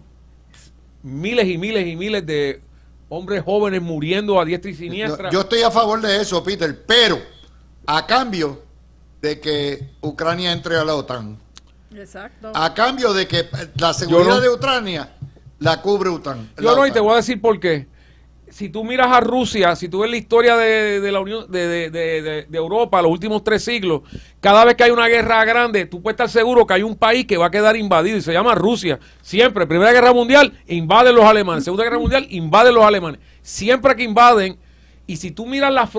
miles y miles y miles de hombres jóvenes muriendo a diestra y siniestra. Yo, estoy a favor de eso, Peter, pero a cambio de que Ucrania entre a la OTAN. Exacto. A cambio de que la seguridad de Ucrania la cubre OTAN. Yo no, y te voy a decir por qué si tú miras a Rusia, si tú ves la historia de, la Unión, de, Europa, los últimos tres siglos, cada vez que hay una guerra grande, tú puedes estar seguro que hay un país que va a quedar invadido y se llama Rusia. Siempre, Primera Guerra Mundial, invaden los alemanes. Segunda Guerra Mundial, invaden los alemanes. Siempre que invaden, y si tú miras la,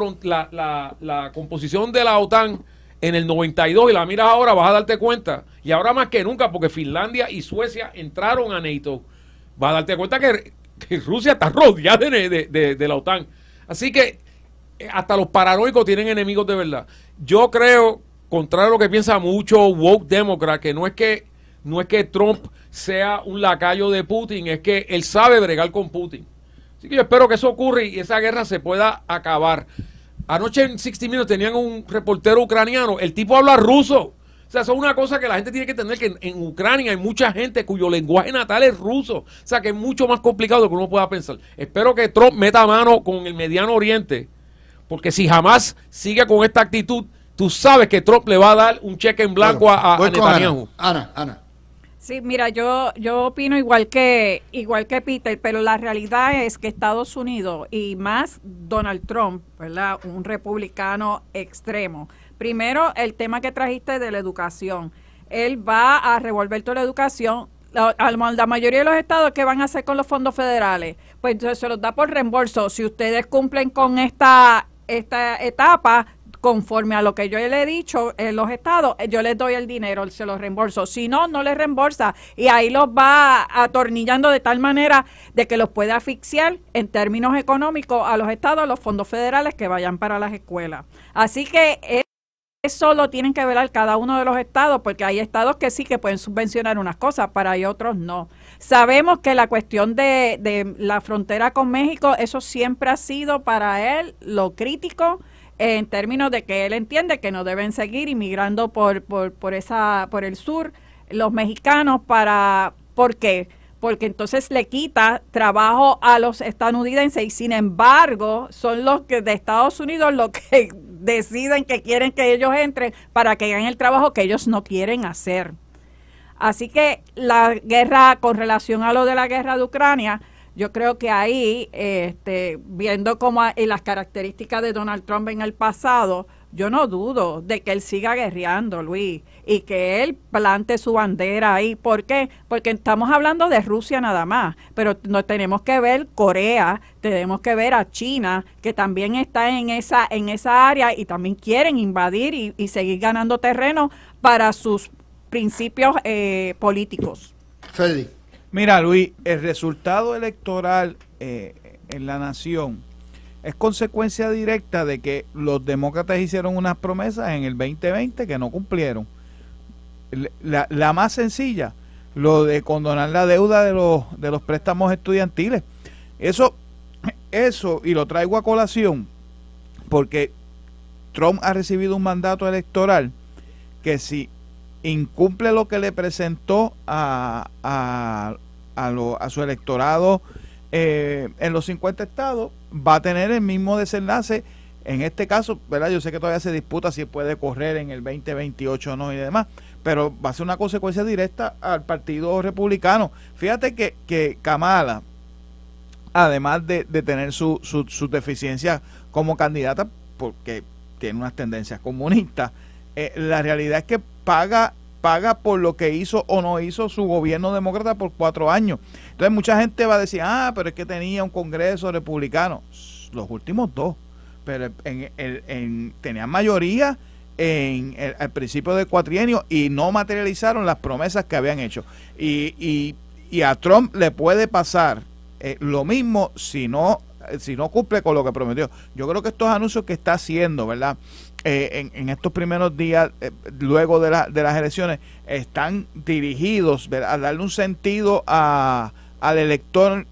la, la composición de la OTAN en el 92 y la miras ahora, vas a darte cuenta. Y ahora más que nunca, porque Finlandia y Suecia entraron a NATO. Vas a darte cuenta que Rusia está rodeada de, la OTAN. Así que eh, hasta los paranoicos tienen enemigos de verdad. Yo creo, contrario a lo que piensa mucho woke demócrata, que no es que no es que Trump sea un lacayo de Putin, es que él sabe bregar con Putin. Así que yo espero que eso ocurra y esa guerra se pueda acabar. Anoche en 60 Minutes tenían un reportero ucraniano, el tipo habla ruso sea, es una cosa que la gente tiene que entender que en, Ucrania hay mucha gente cuyo lenguaje natal es ruso. O sea, que es mucho más complicado de lo que uno pueda pensar. Espero que Trump meta mano con el Mediano Oriente, porque si jamás sigue con esta actitud, tú sabes que Trump le va a dar un cheque en blanco a, Netanyahu. Ana, Ana. Sí, mira, yo, yo opino igual que, igual que Peter, pero la realidad es que Estados Unidos y más Donald Trump, ¿verdad? Un republicano extremo, Primero, el tema que trajiste de la educación. Él va a revolver toda la educación. La, la, mayoría de los estados, ¿qué van a hacer con los fondos federales? Pues entonces se los da por reembolso. Si ustedes cumplen con esta, esta etapa, conforme a lo que yo le he dicho en los estados, eh, yo les doy el dinero, se los reembolso. Si no, no les reembolsa. Y ahí los va atornillando de tal manera de que los pueda asfixiar en términos económicos a los estados, a los fondos federales que vayan para las escuelas. Así que... Eh, eso tienen que ver al cada uno de los estados, porque hay estados que sí que pueden subvencionar unas cosas, para hay otros no. Sabemos que la cuestión de, de la frontera con México, eso siempre ha sido para él lo crítico eh, en términos de que él entiende que no deben seguir inmigrando por, por, por esa por el sur los mexicanos para ¿por qué? porque entonces le quita trabajo a los estadounidenses y sin embargo son los que de Estados Unidos los que deciden que quieren que ellos entren para que hagan el trabajo que ellos no quieren hacer. Así que la guerra, con relación a lo de la guerra de Ucrania, yo creo que ahí, este, viendo como las características de Donald Trump en el pasado, yo no dudo de que él siga guerreando, Luis, y que él plante su bandera ahí. ¿Por qué? Porque estamos hablando de Rusia nada más, pero no tenemos que ver Corea, tenemos que ver a China, que también está en esa, en esa área y también quieren invadir y, seguir ganando terreno para sus principios eh, políticos. Mira, Luis, el resultado electoral eh, en la nación es consecuencia directa de que los demócratas hicieron unas promesas en el 2020 que no cumplieron. La, más sencilla, lo de condonar la deuda de los, préstamos estudiantiles. Eso, eso, y lo traigo a colación, porque Trump ha recibido un mandato electoral que si incumple lo que le presentó a, su electorado eh, en los 50 estados, va a tener el mismo desenlace. En este caso, ¿verdad? Yo sé que todavía se disputa si puede correr en el 2028 o no y demás, pero va a ser una consecuencia directa al Partido Republicano. Fíjate que, que Kamala, además de, de tener su, su como candidata, porque tiene unas tendencias comunistas, eh, la realidad es que paga paga por lo que hizo o no hizo su gobierno demócrata por cuatro años. Entonces mucha gente va a decir, ah, pero es que tenía un Congreso republicano. Los últimos dos, pero en, tenían mayoría en el, al principio del cuatrienio y no materializaron las promesas que habían hecho. Y, a Trump le puede pasar eh, lo mismo si no, si no cumple con lo que prometió. Yo creo que estos anuncios que está haciendo, ¿verdad? Eh, en, estos primeros días, eh, luego de, las elecciones, están dirigidos a darle un sentido al elector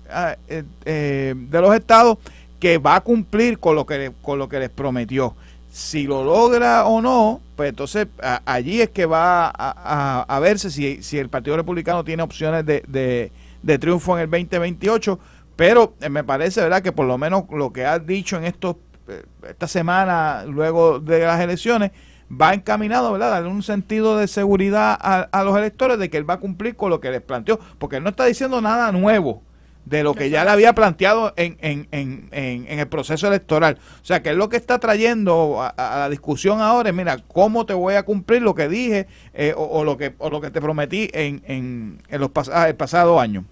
eh, de los estados que va a cumplir con lo que, con lo que les prometió. Si lo logra o no, pues entonces allí es que va a, verse si, si, el Partido Republicano tiene opciones de, de triunfo en el 2028. Pero me parece, ¿verdad?, que por lo menos lo que ha dicho en estos eh, esta semana, luego de las elecciones, va encaminado, ¿verdad?, darle un sentido de seguridad a, los electores de que él va a cumplir con lo que les planteó, porque él no está diciendo nada nuevo de lo que ya le había planteado en, en, en, en el proceso electoral. O sea, que es lo que está trayendo a, la discusión ahora es, mira, ¿cómo te voy a cumplir lo que dije eh, o, lo que, o lo que te prometí en, en, en los ah, el pasado año?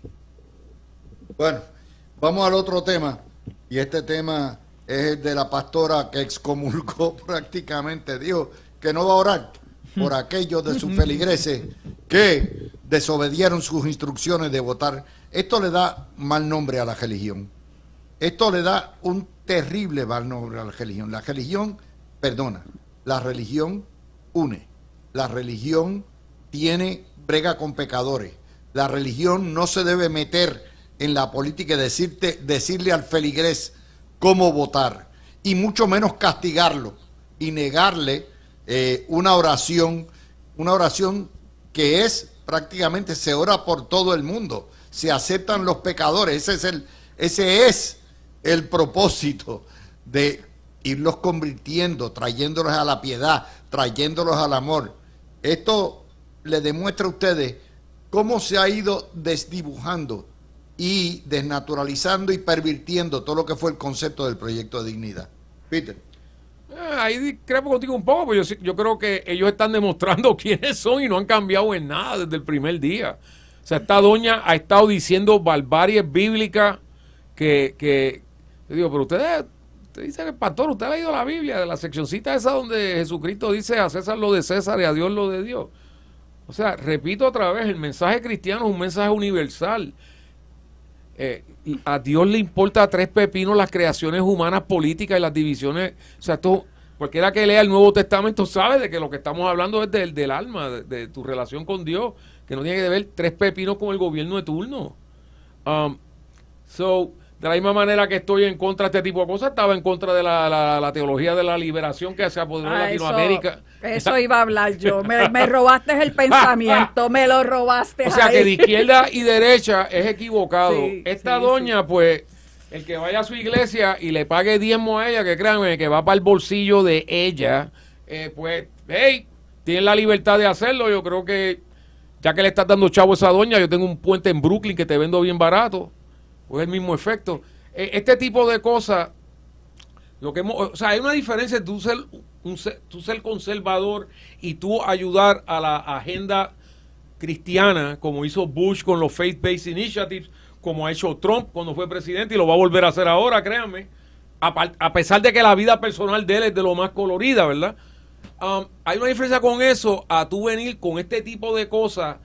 Bueno, vamos al otro tema, y este tema es de la pastora que excomulgó prácticamente, dijo que no va a orar por aquellos de sus feligreses que desobedieron sus instrucciones de votar. Esto le da mal nombre a la religión. Esto le da un terrible mal nombre a la religión. La religión perdona, la religión une, la religión tiene brega con pecadores, la religión no se debe meter en la política y decirte, decirle al feligrés cómo votar y mucho menos castigarlo y negarle eh, una oración, una oración que es prácticamente se ora por todo el mundo, se aceptan los pecadores, ese es el, ese es el propósito de irlos convirtiendo, trayéndolos a la piedad, trayéndolos al amor. Esto le demuestra a ustedes cómo se ha ido desdibujando y desnaturalizando y pervirtiendo todo lo que fue el concepto del proyecto de dignidad. Peter. Eh, ahí discrepo contigo un poco, pero pues yo, creo que ellos están demostrando quiénes son y no han cambiado en nada desde el primer día. O sea, esta doña ha estado diciendo barbarie bíblica que, que digo, pero ustedes, usted dice el pastor, usted ha leído la Biblia, de la seccioncita esa donde Jesucristo dice a César lo de César y a Dios lo de Dios. O sea, repito otra vez, el mensaje cristiano es un mensaje universal eh, a Dios le importa tres pepinos las creaciones humanas políticas y las divisiones. O sea, tú, cualquiera que lea el Nuevo Testamento sabe de que lo que estamos hablando es del, del alma, de, tu relación con Dios, que no tiene que ver tres pepinos con el gobierno de turno. Um, so, de la misma manera que estoy en contra de este tipo de cosas, estaba en contra de la, la, teología de la liberación que se ha podido en ah, Latinoamérica. Eso, iba a hablar yo. Me, robaste el pensamiento, me lo robaste. O sea que de izquierda y derecha es equivocado. Esta doña, pues, el que vaya a su iglesia y le pague diezmo a ella, que créanme, que va para el bolsillo de ella, eh, pues, hey, tiene la libertad de hacerlo. Yo creo que, ya que le estás dando chavo a esa doña, yo tengo un puente en Brooklyn que te vendo bien barato o el mismo efecto. E, este tipo de cosas, lo que o sea, hay una diferencia entre tú ser, un conservador y tú ayudar a la agenda cristiana, como hizo Bush con los faith-based initiatives, como ha hecho Trump cuando fue presidente y lo va a volver a hacer ahora, créanme, a, pesar de que la vida personal de él es de lo más colorida, ¿verdad? Um, hay una diferencia con eso a tú venir con este tipo de cosas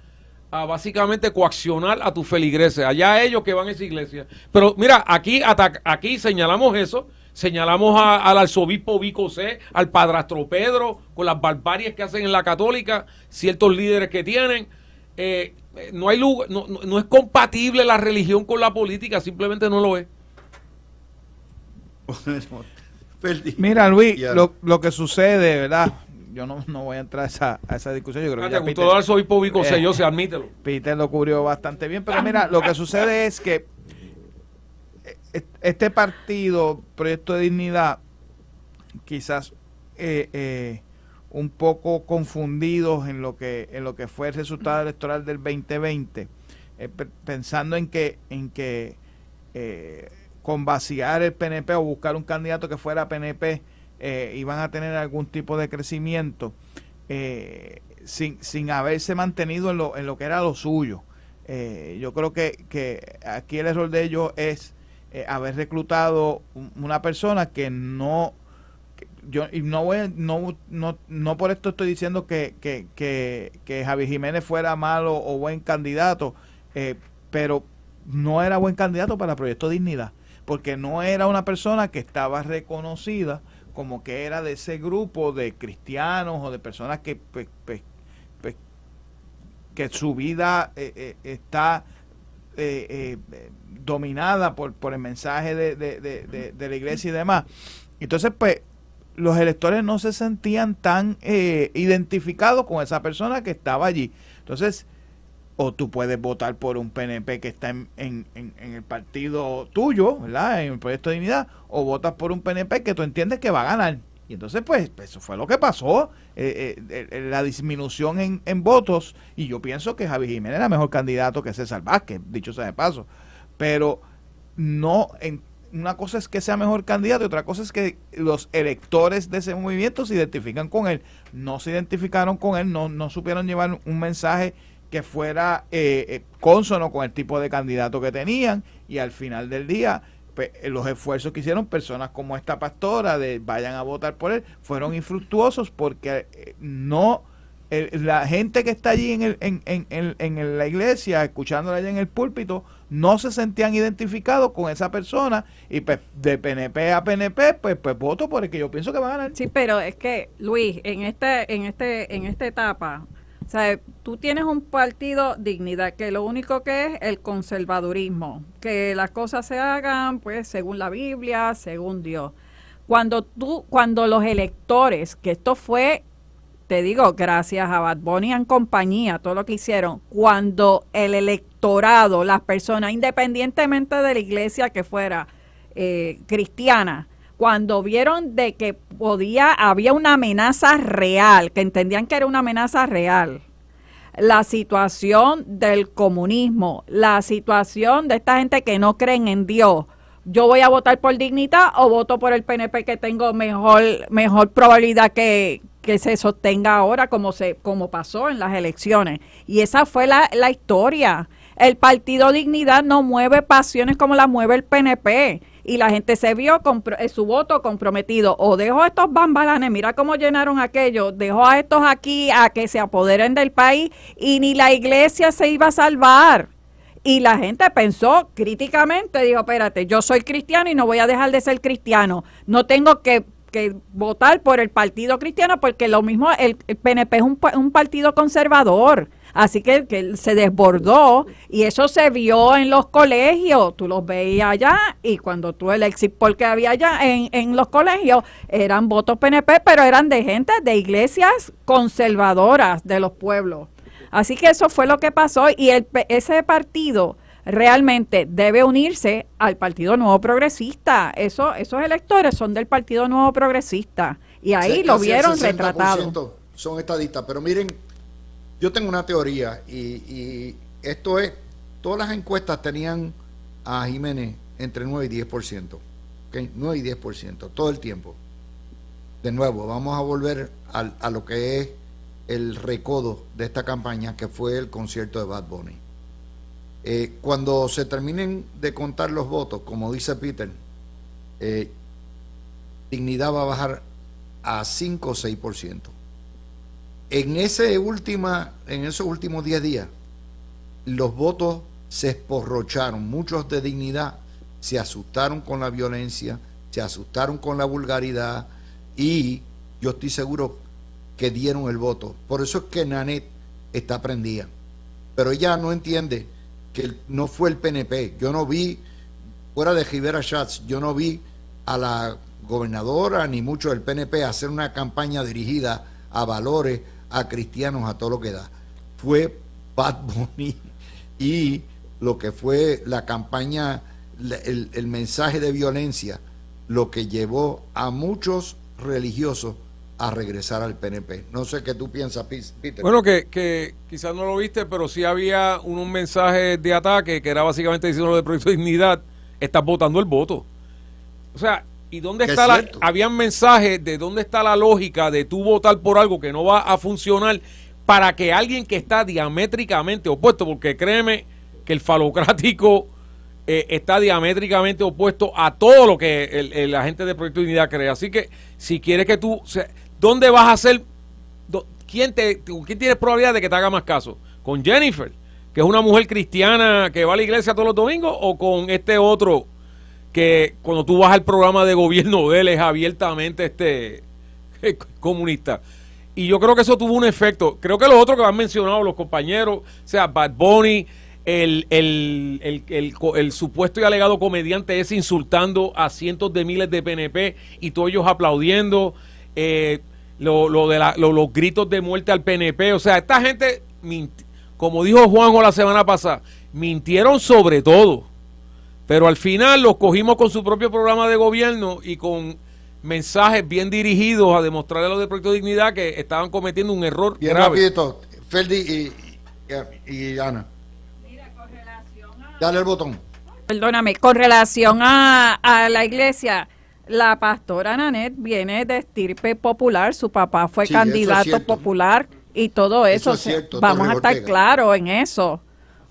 a básicamente coaccionar a tus feligreses, allá ellos que van a esa iglesia. Pero mira, aquí, aquí señalamos eso, señalamos al arzobispo Vico C, al padrastro Pedro, con las barbaries que hacen en la católica, ciertos líderes que tienen. Eh, no, hay lugar, no, no, no es compatible la religión con la política, simplemente no lo es. Mira, Luis, lo, lo que sucede, ¿verdad? yo no, no voy a entrar a esa, a esa discusión. Yo creo ah, que Peter, soy público, yo se admítelo. Peter lo cubrió bastante bien, pero mira, lo que sucede es que eh, este partido, Proyecto de Dignidad, quizás eh, eh, un poco confundidos en lo que en lo que fue el resultado electoral del 2020, pensando en que en que con vaciar el PNP o buscar un candidato que fuera PNP iban eh, a tener algún tipo de crecimiento eh, sin, sin, haberse mantenido en lo, en lo, que era lo suyo. Eh, yo creo que, que, aquí el error de ellos es haber reclutado una persona que no... yo y no, voy, no, no, por esto estoy diciendo que, que, que, que Jiménez fuera malo o buen candidato, pero no era buen candidato para el Proyecto Dignidad, porque no era una persona que estaba reconocida como que era de ese grupo de cristianos o de personas que, pues, pues, pues, que su vida eh, eh, está eh, dominada por, por el mensaje de, de, la iglesia y demás. Entonces, pues, los electores no se sentían tan identificados con esa persona que estaba allí. Entonces, o tú puedes votar por un PNP que está en, en, en, el partido tuyo, ¿verdad? En el proyecto de dignidad, o votas por un PNP que tú entiendes que va a ganar. Y entonces, pues, eso fue lo que pasó, eh, eh, la disminución en, en votos, y yo pienso que Javi Jiménez era mejor candidato que César Vázquez, dicho sea de paso, pero no, una cosa es que sea mejor candidato y otra cosa es que los electores de ese movimiento se identifican con él, no se identificaron con él, no, no supieron llevar un mensaje fuera eh, eh, consono con el tipo de candidato que tenían y al final del día pues, eh, los esfuerzos que hicieron personas como esta pastora de vayan a votar por él fueron infructuosos porque eh, no la gente que está allí en, el, en, en, en, la iglesia, escuchándola allá en el púlpito, no se sentían identificados con esa persona y pues de PNP a PNP, pues, pues voto por el que yo pienso que va a ganar. Sí, pero es que Luis, en este, en este, en esta etapa tú tienes un partido dignidad que lo único que es el conservadurismo, que las cosas se hagan pues según la Biblia, según Dios. Cuando tú cuando los electores, que esto fue te digo, gracias a Bad Bunny en compañía, todo lo que hicieron, cuando el electorado, las personas, independientemente de la iglesia que fuera eh, cristiana, cuando vieron de que podía, había una amenaza real, que entendían que era una amenaza real, la situación del comunismo, la situación de esta gente que no creen en Dios. Yo voy a votar por dignidad o voto por el PNP que tengo mejor, mejor probabilidad que, que se sostenga ahora como se como pasó en las elecciones y esa fue la, la historia el partido dignidad no mueve pasiones como las mueve el PNP y la gente se vio eh, su voto comprometido. O dejó a estos bambalanes, mira cómo llenaron aquello, Dejó a estos aquí a que se apoderen del país y ni la iglesia se iba a salvar. Y la gente pensó críticamente, dijo, espérate, yo soy cristiano y no voy a dejar de ser cristiano. No tengo que que votar por el Partido Cristiano, porque lo mismo el, el PNP es un, un, partido conservador Así que, que se desbordó y eso se vio en los colegios. Tú los veías allá y cuando tú el exit porque había allá en, los colegios eran votos PNP, pero eran de gente de iglesias conservadoras de los pueblos. Así que eso fue lo que pasó y el, ese partido realmente debe unirse al Partido Nuevo Progresista. Eso, esos electores son del Partido Nuevo Progresista y ahí lo vieron retratado. Son estadistas, pero miren yo tengo una teoría y, esto es, todas las encuestas tenían a Jiménez entre 9 y 10%, 9 y 10%, todo el tiempo. De nuevo, vamos a volver a, lo que es el recodo de esta campaña, que fue el concierto de Bad Bunny. Eh, cuando se terminen de contar los votos, como dice Peter, eh, Dignidad va a bajar a 5 o 6%. En, ese última, en esos últimos 10 días, los votos se esporrocharon, muchos de dignidad se asustaron con la violencia, se asustaron con la vulgaridad y yo estoy seguro que dieron el voto. Por eso es que Nanet está prendida. Pero ella no entiende que no fue el PNP. Yo no vi, fuera de Rivera Schatz, yo no vi a la gobernadora ni mucho del PNP hacer una campaña dirigida a valores, a cristianos a todo lo que da. Fue Bad Bunny y lo que fue la campaña, el, mensaje de violencia, lo que llevó a muchos religiosos a regresar al PNP. No sé qué tú piensas, Peter. Bueno, que, que quizás no lo viste, pero sí había un, mensaje de ataque que era básicamente diciendo lo de Proyecto Dignidad, estás votando el voto. O sea, ¿Y dónde está la, habían mensajes de dónde está la lógica de tú votar por algo que no va a funcionar para que alguien que está diamétricamente opuesto, porque créeme que el falocrático eh, está diamétricamente opuesto a todo lo que el, la gente de Proyecto Unidad cree. Así que si quieres que tú, ¿dónde vas a ser...? ¿Quién te, quién tiene probabilidad de que te haga más caso? Con Jennifer, que es una mujer cristiana que va a la iglesia todos los domingos, o con este otro que cuando tú vas al programa de gobierno de él es abiertamente este eh, comunista. Y yo creo que eso tuvo un efecto. Creo que los otros que han mencionado, los compañeros, o sea, Bad Bunny, el, el, supuesto y alegado comediante es insultando a cientos de miles de PNP y todos ellos aplaudiendo. Eh, lo, de los gritos de muerte al PNP. O sea, esta gente, como dijo Juanjo la semana pasada, mintieron sobre todo. Pero al final los cogimos con su propio programa de gobierno y con mensajes bien dirigidos a demostrarle a los de Proyecto Dignidad que estaban cometiendo un error Y grave. Rapidito, Ferdi y, Ana. Mira, con relación a... Dale el botón. Perdóname, con relación a, la iglesia, la pastora Nanet viene de estirpe popular, su papá fue candidato popular y todo eso, vamos a estar claros en eso.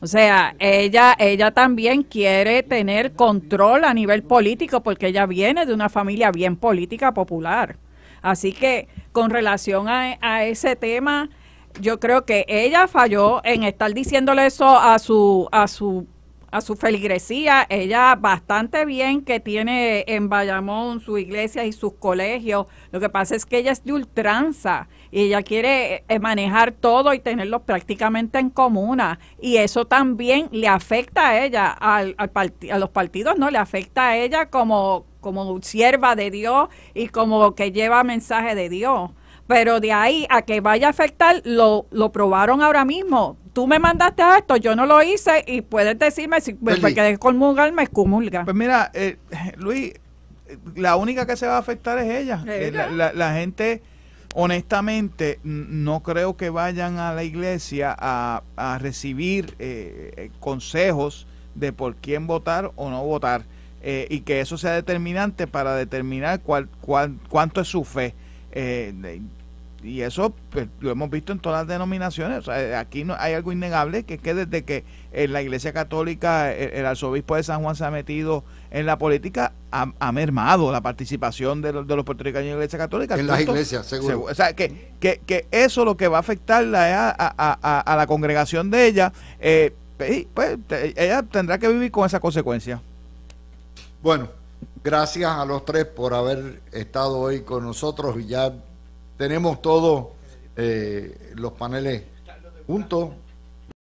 O sea, ella, ella también quiere tener control a nivel político porque ella viene de una familia bien política popular. Así que con relación a, ese tema, yo creo que ella falló en estar diciéndole eso a su, a su a su feligresía, ella bastante bien que tiene en Bayamón su iglesia y sus colegios. Lo que pasa es que ella es de ultranza y ella quiere eh, manejar todo y tenerlo prácticamente en comuna. Y eso también le afecta a ella, al, a los partidos, ¿no? Le afecta a ella como, como sierva de Dios y como que lleva mensaje de Dios. Pero de ahí a que vaya a afectar, lo, lo probaron ahora mismo. Tú me mandaste a esto, yo no lo hice y puedes decirme si me pues, quedé comulgar, me excumulga. Pues mira, eh, Luis, eh, la única que se va a afectar es ella. Eh, la gente honestamente no creo que vayan a la iglesia a, recibir eh, eh, consejos de por quién votar o no votar eh, y que eso sea determinante para determinar cuál, cuál, cuánto es su fe. y eso pues, lo hemos visto en todas las denominaciones. aquí no, hay algo innegable que es que desde que en la Iglesia Católica el arzobispo de San Juan se ha metido en la política ha, mermado la participación de, los puertorriqueños en la iglesia católica. En las iglesias, seguro. O sea, que, que, eso lo que va a afectar a, la congregación de ella. Eh, pues ella tendrá que vivir con esa consecuencia. Bueno, gracias a los tres por haber estado hoy con nosotros y ya tenemos todos eh, los paneles juntos.